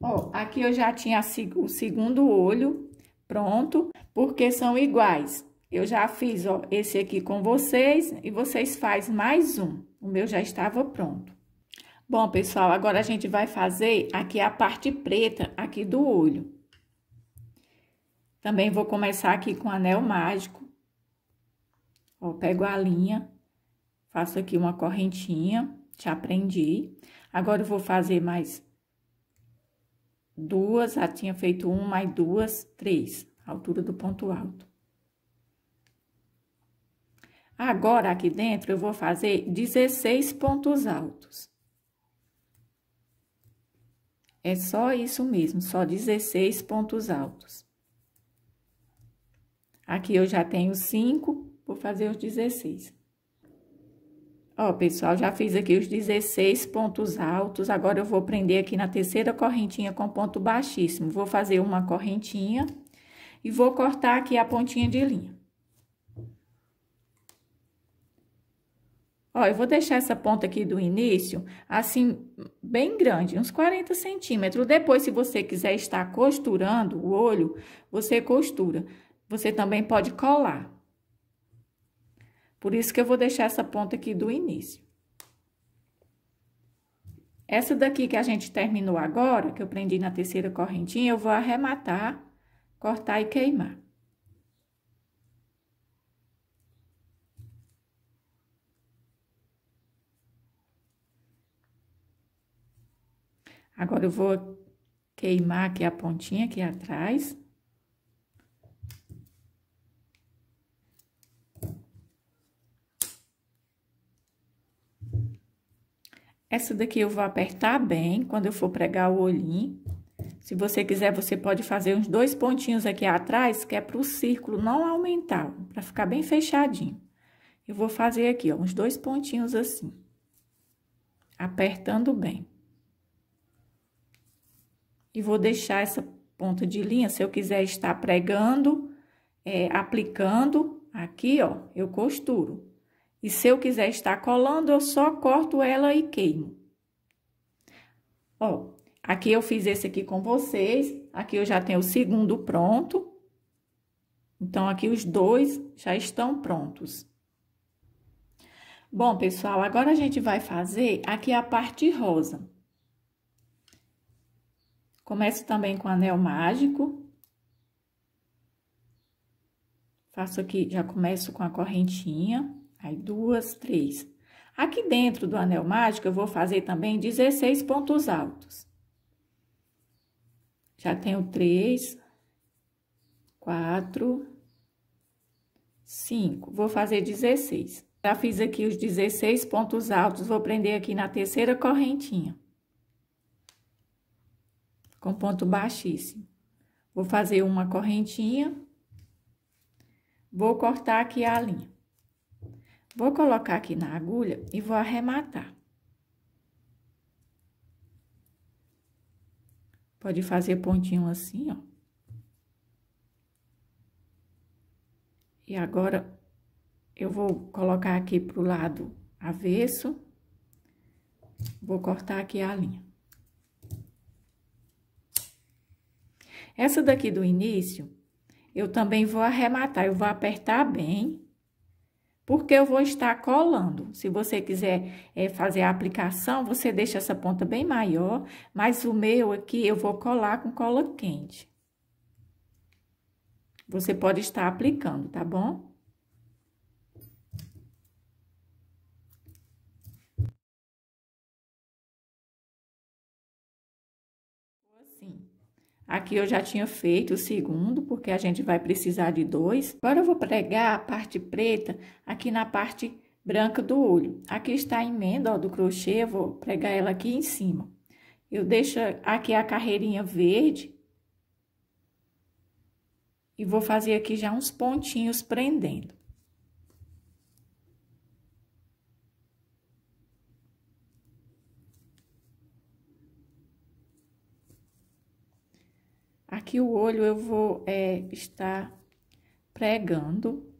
Ó, aqui eu já tinha o segundo olho pronto, porque são iguais. Eu já fiz, ó, esse aqui com vocês e vocês faz mais um. O meu já estava pronto. Bom, pessoal, agora a gente vai fazer aqui a parte preta aqui do olho. Também vou começar aqui com anel mágico. Ó, pego a linha, faço aqui uma correntinha, já aprendi. Agora eu vou fazer mais duas, já tinha feito uma, mais duas, três, altura do ponto alto. Agora, aqui dentro, eu vou fazer 16 pontos altos. É só isso mesmo, só 16 pontos altos. Aqui eu já tenho 5, vou fazer os 16. Ó, pessoal, já fiz aqui os 16 pontos altos, agora eu vou prender aqui na terceira correntinha com ponto baixíssimo. Vou fazer uma correntinha e vou cortar aqui a pontinha de linha. Ó, eu vou deixar essa ponta aqui do início, assim, bem grande, uns 40 centímetros. Depois, se você quiser estar costurando o olho, você costura. Você também pode colar. Por isso que eu vou deixar essa ponta aqui do início. Essa daqui que a gente terminou agora, que eu prendi na terceira correntinha, eu vou arrematar, cortar e queimar. Agora, eu vou queimar aqui a pontinha aqui atrás. Essa daqui eu vou apertar bem quando eu for pregar o olhinho. Se você quiser, você pode fazer uns dois pontinhos aqui atrás, que é para o círculo não aumentar, para ficar bem fechadinho. Eu vou fazer aqui, ó, uns dois pontinhos assim, apertando bem e vou deixar essa ponta de linha, se eu quiser estar pregando, é, aplicando, aqui, ó, eu costuro. E se eu quiser estar colando, eu só corto ela e queimo. Ó, aqui eu fiz esse aqui com vocês, aqui eu já tenho o segundo pronto. Então, aqui os dois já estão prontos. Bom, pessoal, agora a gente vai fazer aqui a parte rosa. Começo também com anel mágico. Faço aqui, já começo com a correntinha, aí duas, três. Aqui dentro do anel mágico, eu vou fazer também 16 pontos altos. Já tenho três, quatro, cinco. Vou fazer 16. Já fiz aqui os 16 pontos altos, vou prender aqui na terceira correntinha com ponto baixíssimo. Vou fazer uma correntinha, vou cortar aqui a linha. Vou colocar aqui na agulha e vou arrematar. Pode fazer pontinho assim, ó. E agora, eu vou colocar aqui pro lado avesso, vou cortar aqui a linha. Essa daqui do início, eu também vou arrematar, eu vou apertar bem, porque eu vou estar colando. Se você quiser é, fazer a aplicação, você deixa essa ponta bem maior, mas o meu aqui eu vou colar com cola quente. Você pode estar aplicando, tá bom? Aqui eu já tinha feito o segundo, porque a gente vai precisar de dois. Agora eu vou pregar a parte preta aqui na parte branca do olho. Aqui está a emenda ó, do crochê, eu vou pregar ela aqui em cima. Eu deixo aqui a carreirinha verde. E vou fazer aqui já uns pontinhos prendendo. Aqui o olho eu vou é, estar pregando,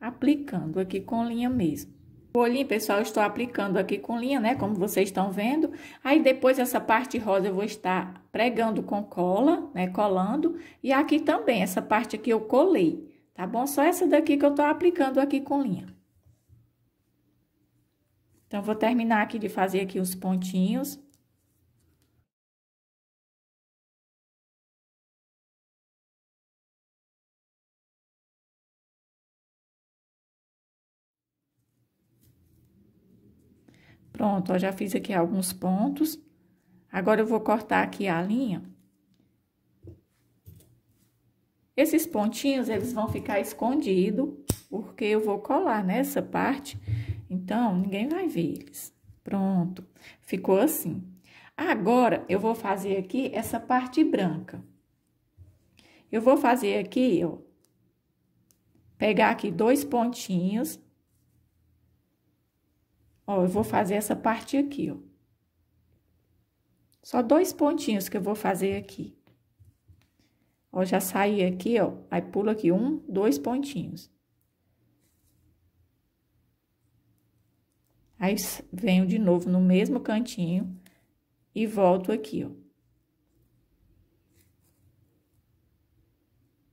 aplicando aqui com linha mesmo. O olhinho, pessoal, estou aplicando aqui com linha, né? Como vocês estão vendo. Aí, depois, essa parte rosa eu vou estar pregando com cola, né? Colando. E aqui também, essa parte aqui eu colei, tá bom? Só essa daqui que eu tô aplicando aqui com linha. Então, vou terminar aqui de fazer aqui os pontinhos. Pronto, ó, já fiz aqui alguns pontos. Agora, eu vou cortar aqui a linha. Esses pontinhos, eles vão ficar escondidos, porque eu vou colar nessa parte, então, ninguém vai ver eles. Pronto, ficou assim. Agora, eu vou fazer aqui essa parte branca. Eu vou fazer aqui, ó, pegar aqui dois pontinhos Ó, eu vou fazer essa parte aqui, ó. Só dois pontinhos que eu vou fazer aqui. Ó, já saí aqui, ó. Aí pulo aqui um, dois pontinhos. Aí venho de novo no mesmo cantinho e volto aqui, ó.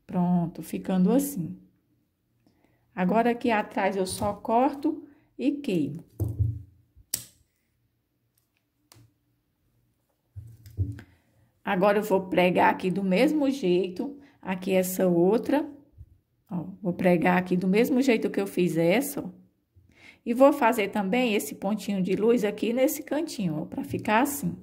Pronto, ficando assim. Agora aqui atrás eu só corto e queimo. Agora, eu vou pregar aqui do mesmo jeito, aqui essa outra, ó, vou pregar aqui do mesmo jeito que eu fiz essa, ó. E vou fazer também esse pontinho de luz aqui nesse cantinho, ó, pra ficar assim.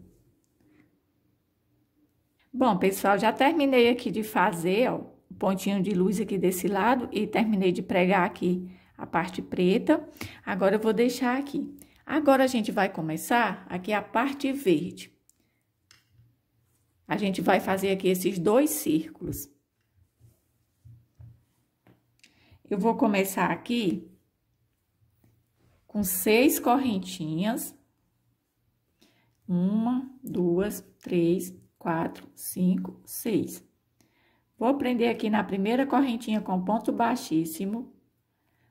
Bom, pessoal, já terminei aqui de fazer, ó, o pontinho de luz aqui desse lado e terminei de pregar aqui a parte preta. Agora eu vou deixar aqui. Agora a gente vai começar aqui a parte verde. A gente vai fazer aqui esses dois círculos. Eu vou começar aqui com seis correntinhas. Uma, duas, três, quatro, cinco, seis. Vou prender aqui na primeira correntinha com ponto baixíssimo.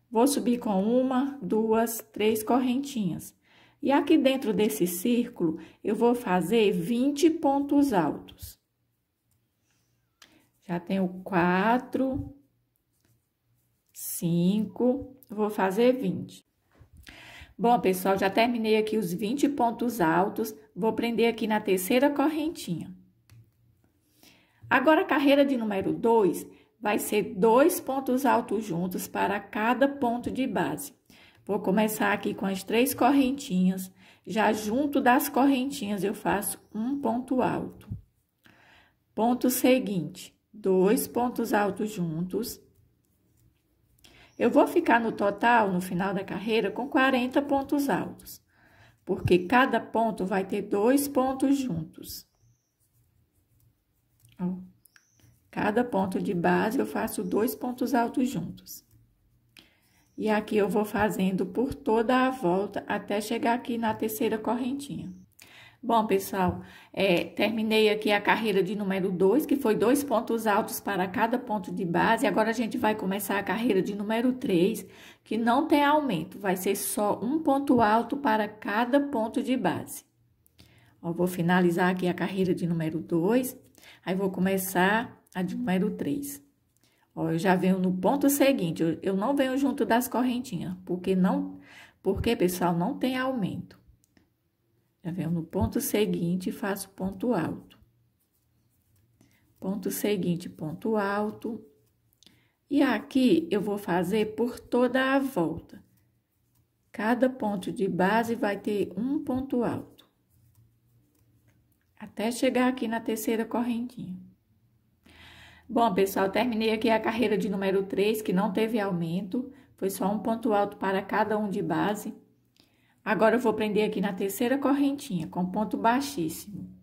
Vou subir com uma, duas, três correntinhas. E aqui dentro desse círculo, eu vou fazer 20 pontos altos. Já tenho quatro, cinco, vou fazer 20. Bom, pessoal, já terminei aqui os 20 pontos altos, vou prender aqui na terceira correntinha. Agora, a carreira de número 2, vai ser dois pontos altos juntos para cada ponto de base. Vou começar aqui com as três correntinhas. Já junto das correntinhas, eu faço um ponto alto. Ponto seguinte, dois pontos altos juntos. Eu vou ficar no total, no final da carreira, com 40 pontos altos. Porque cada ponto vai ter dois pontos juntos. Ó. Cada ponto de base eu faço dois pontos altos juntos. E aqui eu vou fazendo por toda a volta até chegar aqui na terceira correntinha. Bom, pessoal, é, terminei aqui a carreira de número 2, que foi dois pontos altos para cada ponto de base. Agora, a gente vai começar a carreira de número 3, que não tem aumento, vai ser só um ponto alto para cada ponto de base. Ó, vou finalizar aqui a carreira de número 2, aí vou começar a de número 3. Ó, eu já venho no ponto seguinte, eu, eu não venho junto das correntinhas, porque não, porque, pessoal, não tem aumento. Já venho no ponto seguinte e faço ponto alto. Ponto seguinte, ponto alto. E aqui eu vou fazer por toda a volta. Cada ponto de base vai ter um ponto alto. Até chegar aqui na terceira correntinha. Bom, pessoal, terminei aqui a carreira de número 3, que não teve aumento, foi só um ponto alto para cada um de base. Agora, eu vou prender aqui na terceira correntinha, com ponto baixíssimo.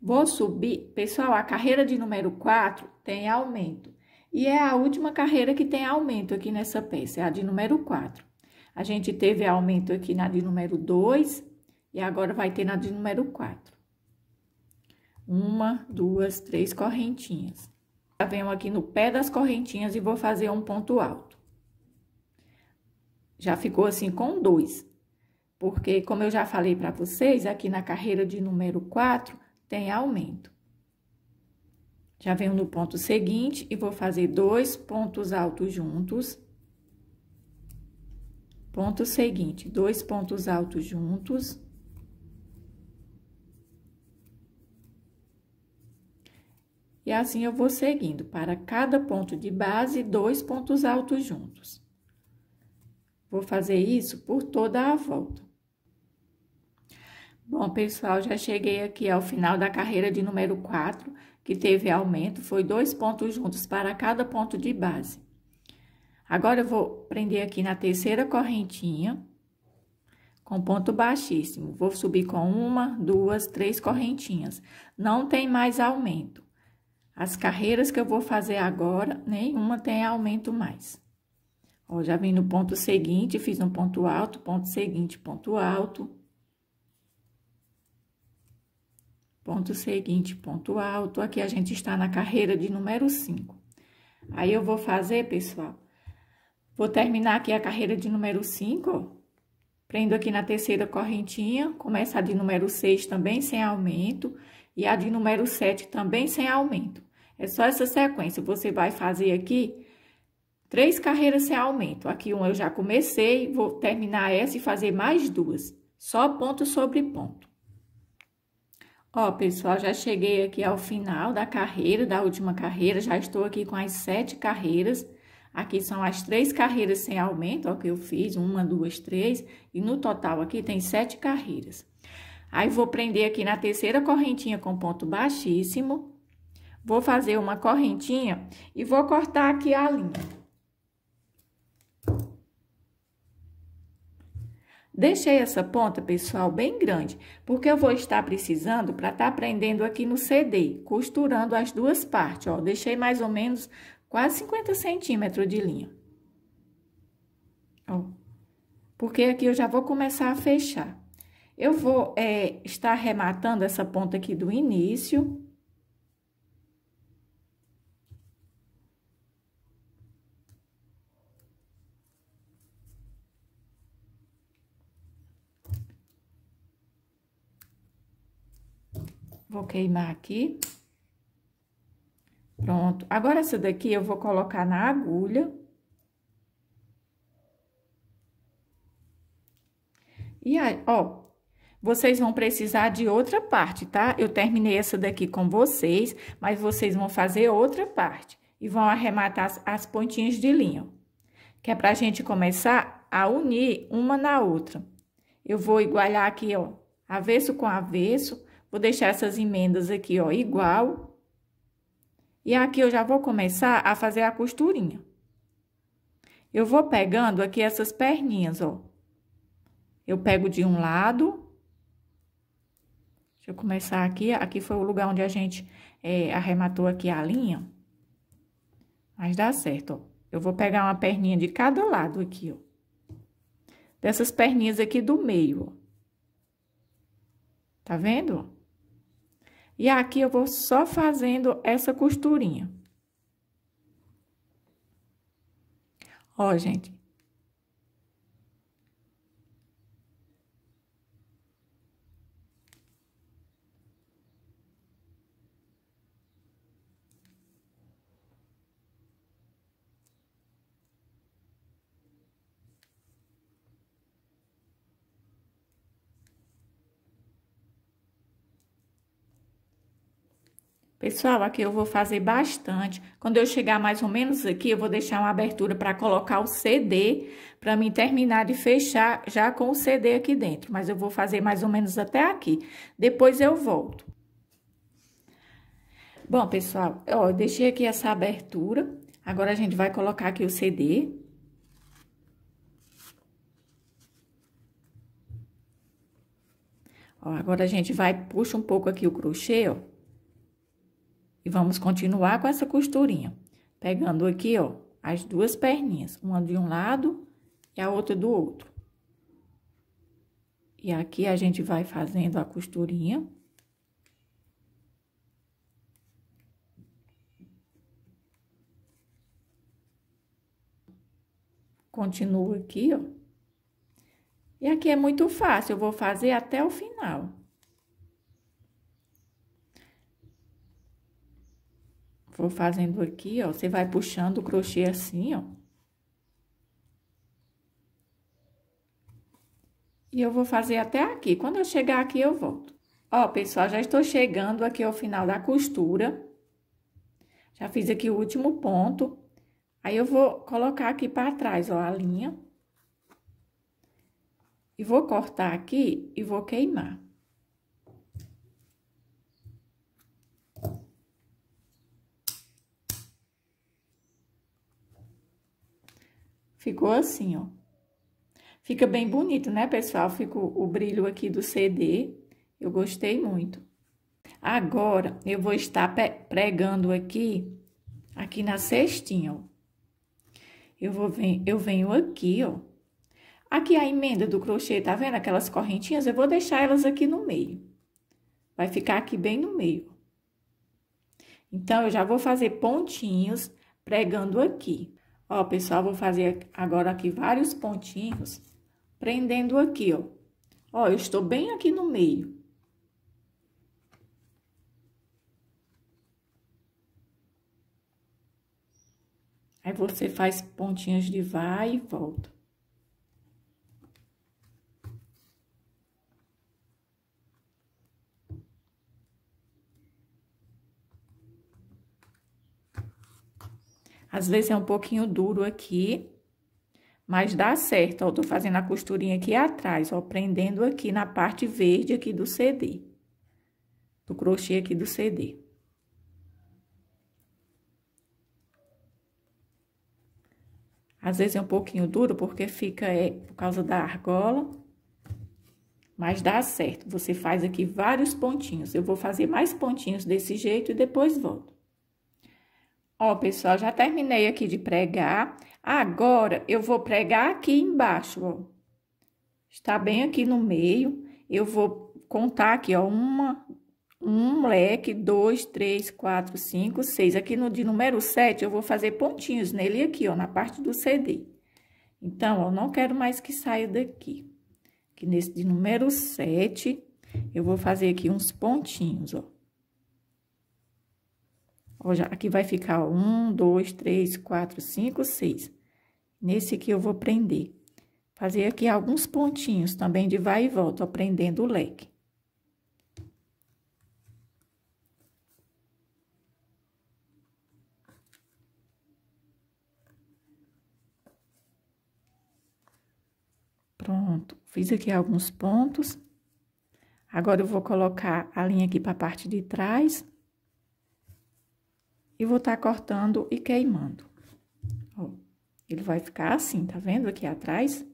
Vou subir, pessoal, a carreira de número 4 tem aumento. E é a última carreira que tem aumento aqui nessa peça, é a de número 4. A gente teve aumento aqui na de número 2 e agora vai ter na de número 4. Uma, duas, três correntinhas. Já venho aqui no pé das correntinhas e vou fazer um ponto alto. Já ficou assim com dois, porque como eu já falei para vocês, aqui na carreira de número 4 tem aumento. Já venho no ponto seguinte e vou fazer dois pontos altos juntos. Ponto seguinte, dois pontos altos juntos. E assim eu vou seguindo para cada ponto de base, dois pontos altos juntos. Vou fazer isso por toda a volta. Bom, pessoal, já cheguei aqui ao final da carreira de número 4, que teve aumento, foi dois pontos juntos para cada ponto de base. Agora, eu vou prender aqui na terceira correntinha, com ponto baixíssimo. Vou subir com uma, duas, três correntinhas. Não tem mais aumento. As carreiras que eu vou fazer agora, nenhuma tem aumento mais. Ó, já vim no ponto seguinte, fiz um ponto alto, ponto seguinte, ponto alto. Ponto seguinte, ponto alto. Aqui a gente está na carreira de número 5. Aí eu vou fazer, pessoal, vou terminar aqui a carreira de número 5, Prendo aqui na terceira correntinha, começa a de número 6 também sem aumento e a de número 7 também sem aumento. É só essa sequência. Você vai fazer aqui três carreiras sem aumento. Aqui uma eu já comecei, vou terminar essa e fazer mais duas. Só ponto sobre ponto. Ó, pessoal, já cheguei aqui ao final da carreira, da última carreira. Já estou aqui com as sete carreiras. Aqui são as três carreiras sem aumento, ó, que eu fiz. Uma, duas, três. E no total aqui tem sete carreiras. Aí, vou prender aqui na terceira correntinha com ponto baixíssimo Vou fazer uma correntinha e vou cortar aqui a linha. Deixei essa ponta, pessoal, bem grande, porque eu vou estar precisando para estar tá prendendo aqui no CD, costurando as duas partes, ó. Deixei mais ou menos quase 50 centímetros de linha. Ó, porque aqui eu já vou começar a fechar. Eu vou é, estar rematando essa ponta aqui do início Vou queimar aqui. Pronto. Agora, essa daqui eu vou colocar na agulha. E aí, ó, vocês vão precisar de outra parte, tá? Eu terminei essa daqui com vocês, mas vocês vão fazer outra parte. E vão arrematar as, as pontinhas de linha, que é pra gente começar a unir uma na outra. Eu vou igualar aqui, ó, avesso com avesso, Vou deixar essas emendas aqui, ó, igual. E aqui eu já vou começar a fazer a costurinha. Eu vou pegando aqui essas perninhas, ó. Eu pego de um lado. Deixa eu começar aqui. Aqui foi o lugar onde a gente é, arrematou aqui a linha. Mas dá certo, ó. Eu vou pegar uma perninha de cada lado aqui, ó. Dessas perninhas aqui do meio, ó. Tá vendo? E aqui eu vou só fazendo essa costurinha. Ó, gente, Pessoal, aqui eu vou fazer bastante. Quando eu chegar mais ou menos aqui, eu vou deixar uma abertura para colocar o CD, para mim terminar de fechar já com o CD aqui dentro. Mas eu vou fazer mais ou menos até aqui. Depois eu volto. Bom, pessoal, ó, eu deixei aqui essa abertura. Agora, a gente vai colocar aqui o CD. Ó, agora, a gente vai, puxa um pouco aqui o crochê, ó. E vamos continuar com essa costurinha, pegando aqui, ó, as duas perninhas, uma de um lado e a outra do outro. E aqui a gente vai fazendo a costurinha. Continuo aqui, ó. E aqui é muito fácil, eu vou fazer até o final. for fazendo aqui, ó, você vai puxando o crochê assim, ó. E eu vou fazer até aqui. Quando eu chegar aqui, eu volto. Ó, pessoal, já estou chegando aqui ao final da costura. Já fiz aqui o último ponto. Aí, eu vou colocar aqui para trás, ó, a linha. E vou cortar aqui e vou queimar. Ficou assim, ó. Fica bem bonito, né, pessoal? Ficou o brilho aqui do CD. Eu gostei muito. Agora, eu vou estar pregando aqui, aqui na cestinha, ó. Eu, vou, eu venho aqui, ó. Aqui a emenda do crochê, tá vendo? Aquelas correntinhas, eu vou deixar elas aqui no meio. Vai ficar aqui bem no meio. Então, eu já vou fazer pontinhos pregando aqui. Ó, pessoal, vou fazer agora aqui vários pontinhos, prendendo aqui, ó. Ó, eu estou bem aqui no meio. Aí, você faz pontinhos de vai e volta. Às vezes é um pouquinho duro aqui, mas dá certo, ó, tô fazendo a costurinha aqui atrás, ó, prendendo aqui na parte verde aqui do CD, do crochê aqui do CD. Às vezes é um pouquinho duro, porque fica, é, por causa da argola, mas dá certo. Você faz aqui vários pontinhos, eu vou fazer mais pontinhos desse jeito e depois volto. Ó, pessoal, já terminei aqui de pregar. Agora, eu vou pregar aqui embaixo, ó. Está bem aqui no meio. Eu vou contar aqui, ó, uma, um leque, dois, três, quatro, cinco, seis. Aqui no de número sete, eu vou fazer pontinhos nele aqui, ó, na parte do CD. Então, ó, não quero mais que saia daqui. Aqui nesse de número sete, eu vou fazer aqui uns pontinhos, ó aqui vai ficar ó, um, dois, três, quatro, cinco, seis. Nesse aqui eu vou prender. Fazer aqui alguns pontinhos também de vai e volta, ó, prendendo o leque. Pronto, fiz aqui alguns pontos. Agora, eu vou colocar a linha aqui para a parte de trás e vou estar tá cortando e queimando. Ó, ele vai ficar assim, tá vendo aqui atrás?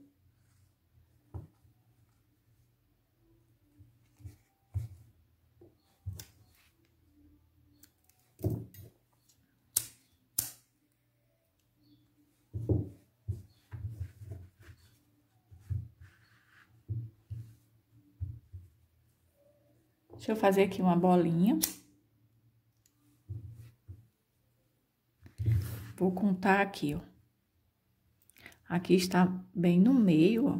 Deixa eu fazer aqui uma bolinha. Vou contar aqui, ó. Aqui está bem no meio, ó.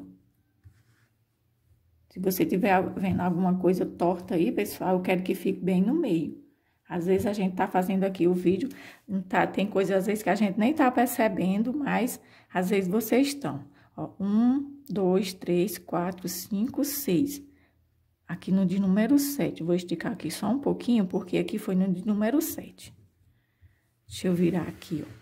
Se você tiver vendo alguma coisa torta aí, pessoal, eu quero que fique bem no meio. Às vezes a gente tá fazendo aqui o vídeo, tá, tem coisas às vezes que a gente nem tá percebendo, mas às vezes vocês estão. Ó, um, dois, três, quatro, cinco, seis. Aqui no de número sete, vou esticar aqui só um pouquinho, porque aqui foi no de número sete. Deixa eu virar aqui, ó.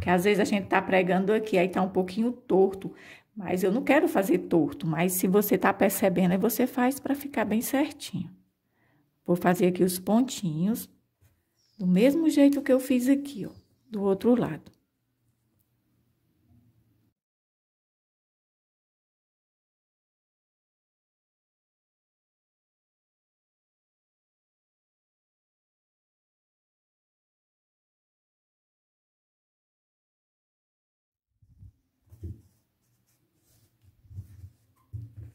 Porque às vezes a gente tá pregando aqui, aí tá um pouquinho torto, mas eu não quero fazer torto, mas se você tá percebendo, aí você faz para ficar bem certinho. Vou fazer aqui os pontinhos, do mesmo jeito que eu fiz aqui, ó, do outro lado.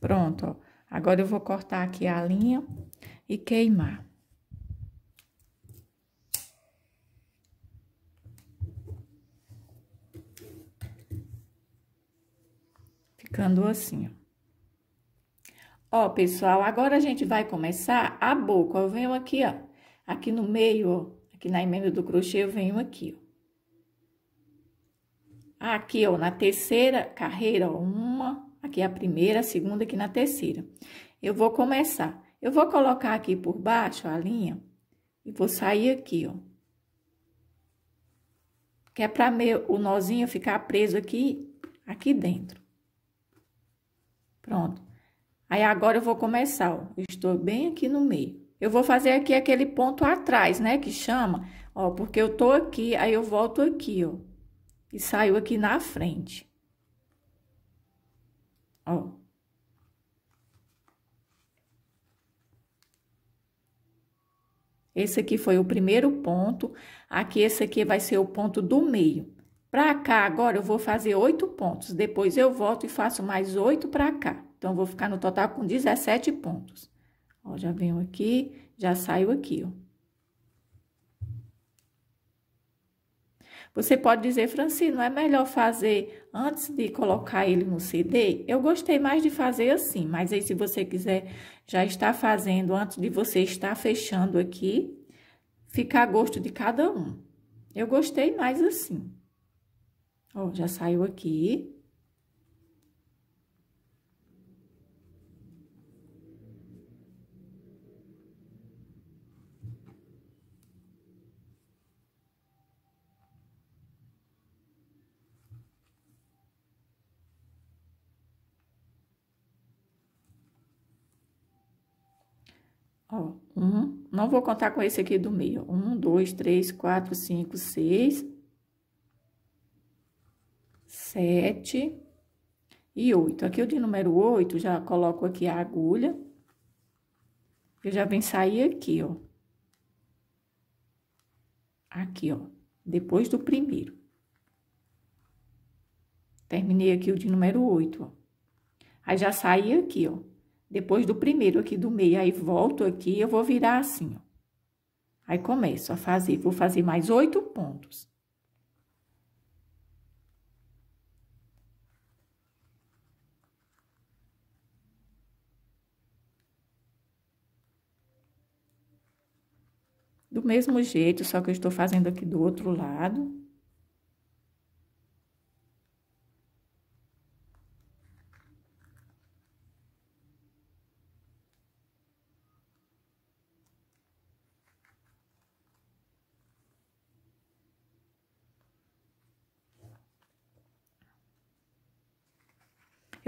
Pronto, ó. Agora eu vou cortar aqui a linha e queimar. Ficando assim, ó. Ó, pessoal, agora a gente vai começar a boca. Eu venho aqui, ó, aqui no meio, ó, aqui na emenda do crochê, eu venho aqui, ó. Aqui, ó, na terceira carreira, ó, uma, Aqui é a primeira, a segunda, aqui na terceira. Eu vou começar. Eu vou colocar aqui por baixo a linha e vou sair aqui, ó. Que é pra meu, o nozinho ficar preso aqui, aqui dentro. Pronto. Aí, agora eu vou começar, ó. estou bem aqui no meio. Eu vou fazer aqui aquele ponto atrás, né, que chama, ó, porque eu tô aqui, aí eu volto aqui, ó, e saio aqui na frente. Ó. Esse aqui foi o primeiro ponto. Aqui, esse aqui vai ser o ponto do meio. Para cá, agora, eu vou fazer oito pontos. Depois, eu volto e faço mais oito para cá. Então, vou ficar no total com 17 pontos. Ó, já venho aqui, já saio aqui, ó. Você pode dizer, Francine, não é melhor fazer antes de colocar ele no CD? Eu gostei mais de fazer assim, mas aí se você quiser já estar fazendo antes de você estar fechando aqui, fica a gosto de cada um. Eu gostei mais assim. Ó, já saiu aqui. Ó, um, uhum. não vou contar com esse aqui do meio. Um, dois, três, quatro, cinco, seis, sete e oito. Aqui o de número oito, já coloco aqui a agulha. Eu já venho sair aqui, ó. Aqui, ó, depois do primeiro. Terminei aqui o de número oito, ó. Aí, já saí aqui, ó. Depois do primeiro aqui do meio, aí volto aqui, eu vou virar assim, ó. Aí começo a fazer, vou fazer mais oito pontos. Do mesmo jeito, só que eu estou fazendo aqui do outro lado.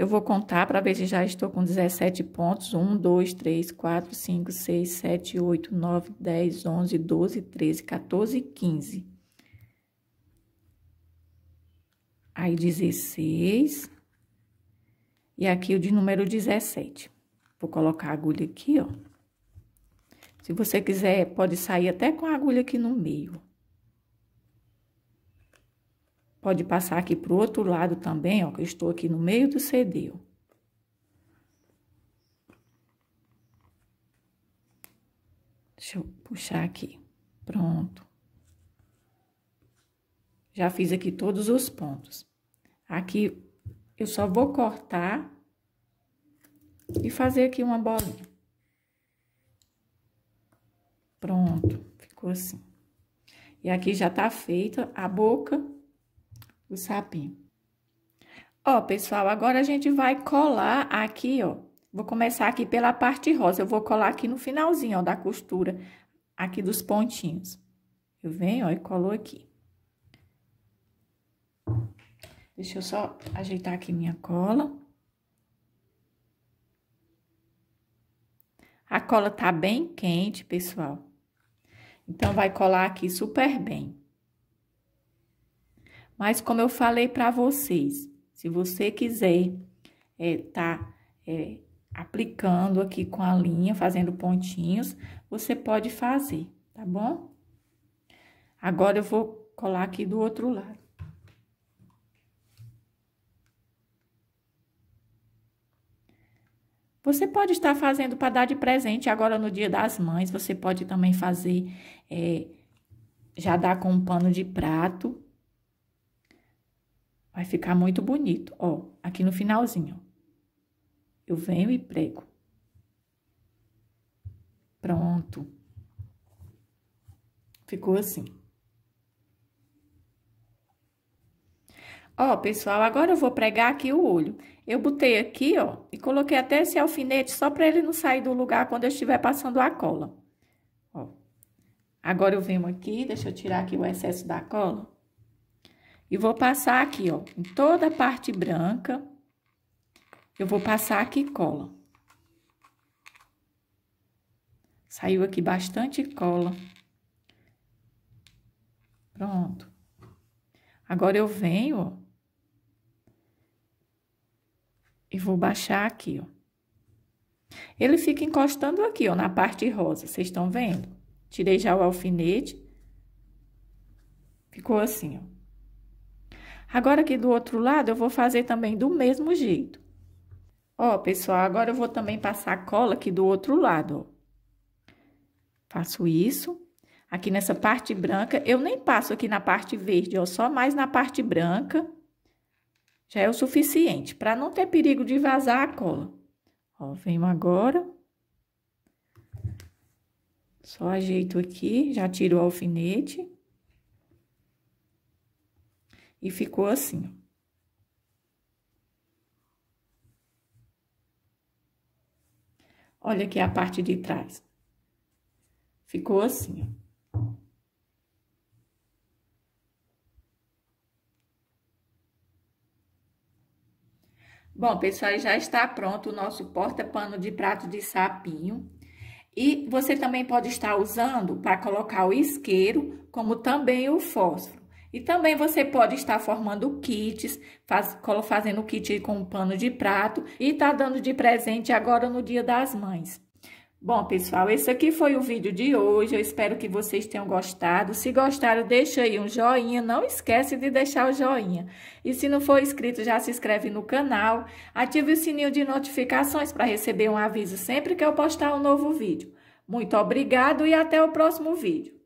Eu vou contar para ver se já estou com 17 pontos. 1, 2, 3, 4, 5, 6, 7, 8, 9, 10, 11, 12, 13, 14 15. Aí, 16. E aqui o de número 17. Vou colocar a agulha aqui, ó. Se você quiser, pode sair até com a agulha aqui no meio. Pode passar aqui pro outro lado também, ó, que eu estou aqui no meio do cedeu. Deixa eu puxar aqui. Pronto. Já fiz aqui todos os pontos. Aqui, eu só vou cortar e fazer aqui uma bolinha. Pronto, ficou assim. E aqui já tá feita a boca o sapinho. Ó, pessoal, agora a gente vai colar aqui, ó. Vou começar aqui pela parte rosa. Eu vou colar aqui no finalzinho, ó, da costura, aqui dos pontinhos. Eu venho, ó, e colo aqui. Deixa eu só ajeitar aqui minha cola. A cola tá bem quente, pessoal. Então, vai colar aqui super bem. Mas como eu falei para vocês, se você quiser é, tá é, aplicando aqui com a linha, fazendo pontinhos, você pode fazer, tá bom? Agora eu vou colar aqui do outro lado. Você pode estar fazendo para dar de presente agora no Dia das Mães. Você pode também fazer, é, já dar com um pano de prato, Vai ficar muito bonito, ó, aqui no finalzinho. Eu venho e prego. Pronto. Ficou assim. Ó, pessoal, agora eu vou pregar aqui o olho. Eu botei aqui, ó, e coloquei até esse alfinete só para ele não sair do lugar quando eu estiver passando a cola. Ó. Agora eu venho aqui, deixa eu tirar aqui o excesso da cola. E vou passar aqui, ó, em toda a parte branca, eu vou passar aqui cola. Saiu aqui bastante cola. Pronto. Agora, eu venho, ó, e vou baixar aqui, ó. Ele fica encostando aqui, ó, na parte rosa, vocês estão vendo? Tirei já o alfinete. Ficou assim, ó. Agora aqui do outro lado, eu vou fazer também do mesmo jeito. Ó, pessoal, agora eu vou também passar a cola aqui do outro lado, ó. Faço isso. Aqui nessa parte branca, eu nem passo aqui na parte verde, ó, só mais na parte branca. Já é o suficiente, para não ter perigo de vazar a cola. Ó, venho agora. Só ajeito aqui, já tiro o alfinete. E ficou assim. Olha aqui a parte de trás. Ficou assim, Bom, pessoal, já está pronto o nosso porta-pano de prato de sapinho. E você também pode estar usando para colocar o isqueiro, como também o fósforo. E também você pode estar formando kits, faz, fazendo kit com pano de prato e tá dando de presente agora no Dia das Mães. Bom, pessoal, esse aqui foi o vídeo de hoje. Eu espero que vocês tenham gostado. Se gostaram, deixa aí um joinha. Não esquece de deixar o joinha. E se não for inscrito, já se inscreve no canal. Ative o sininho de notificações para receber um aviso sempre que eu postar um novo vídeo. Muito obrigado e até o próximo vídeo.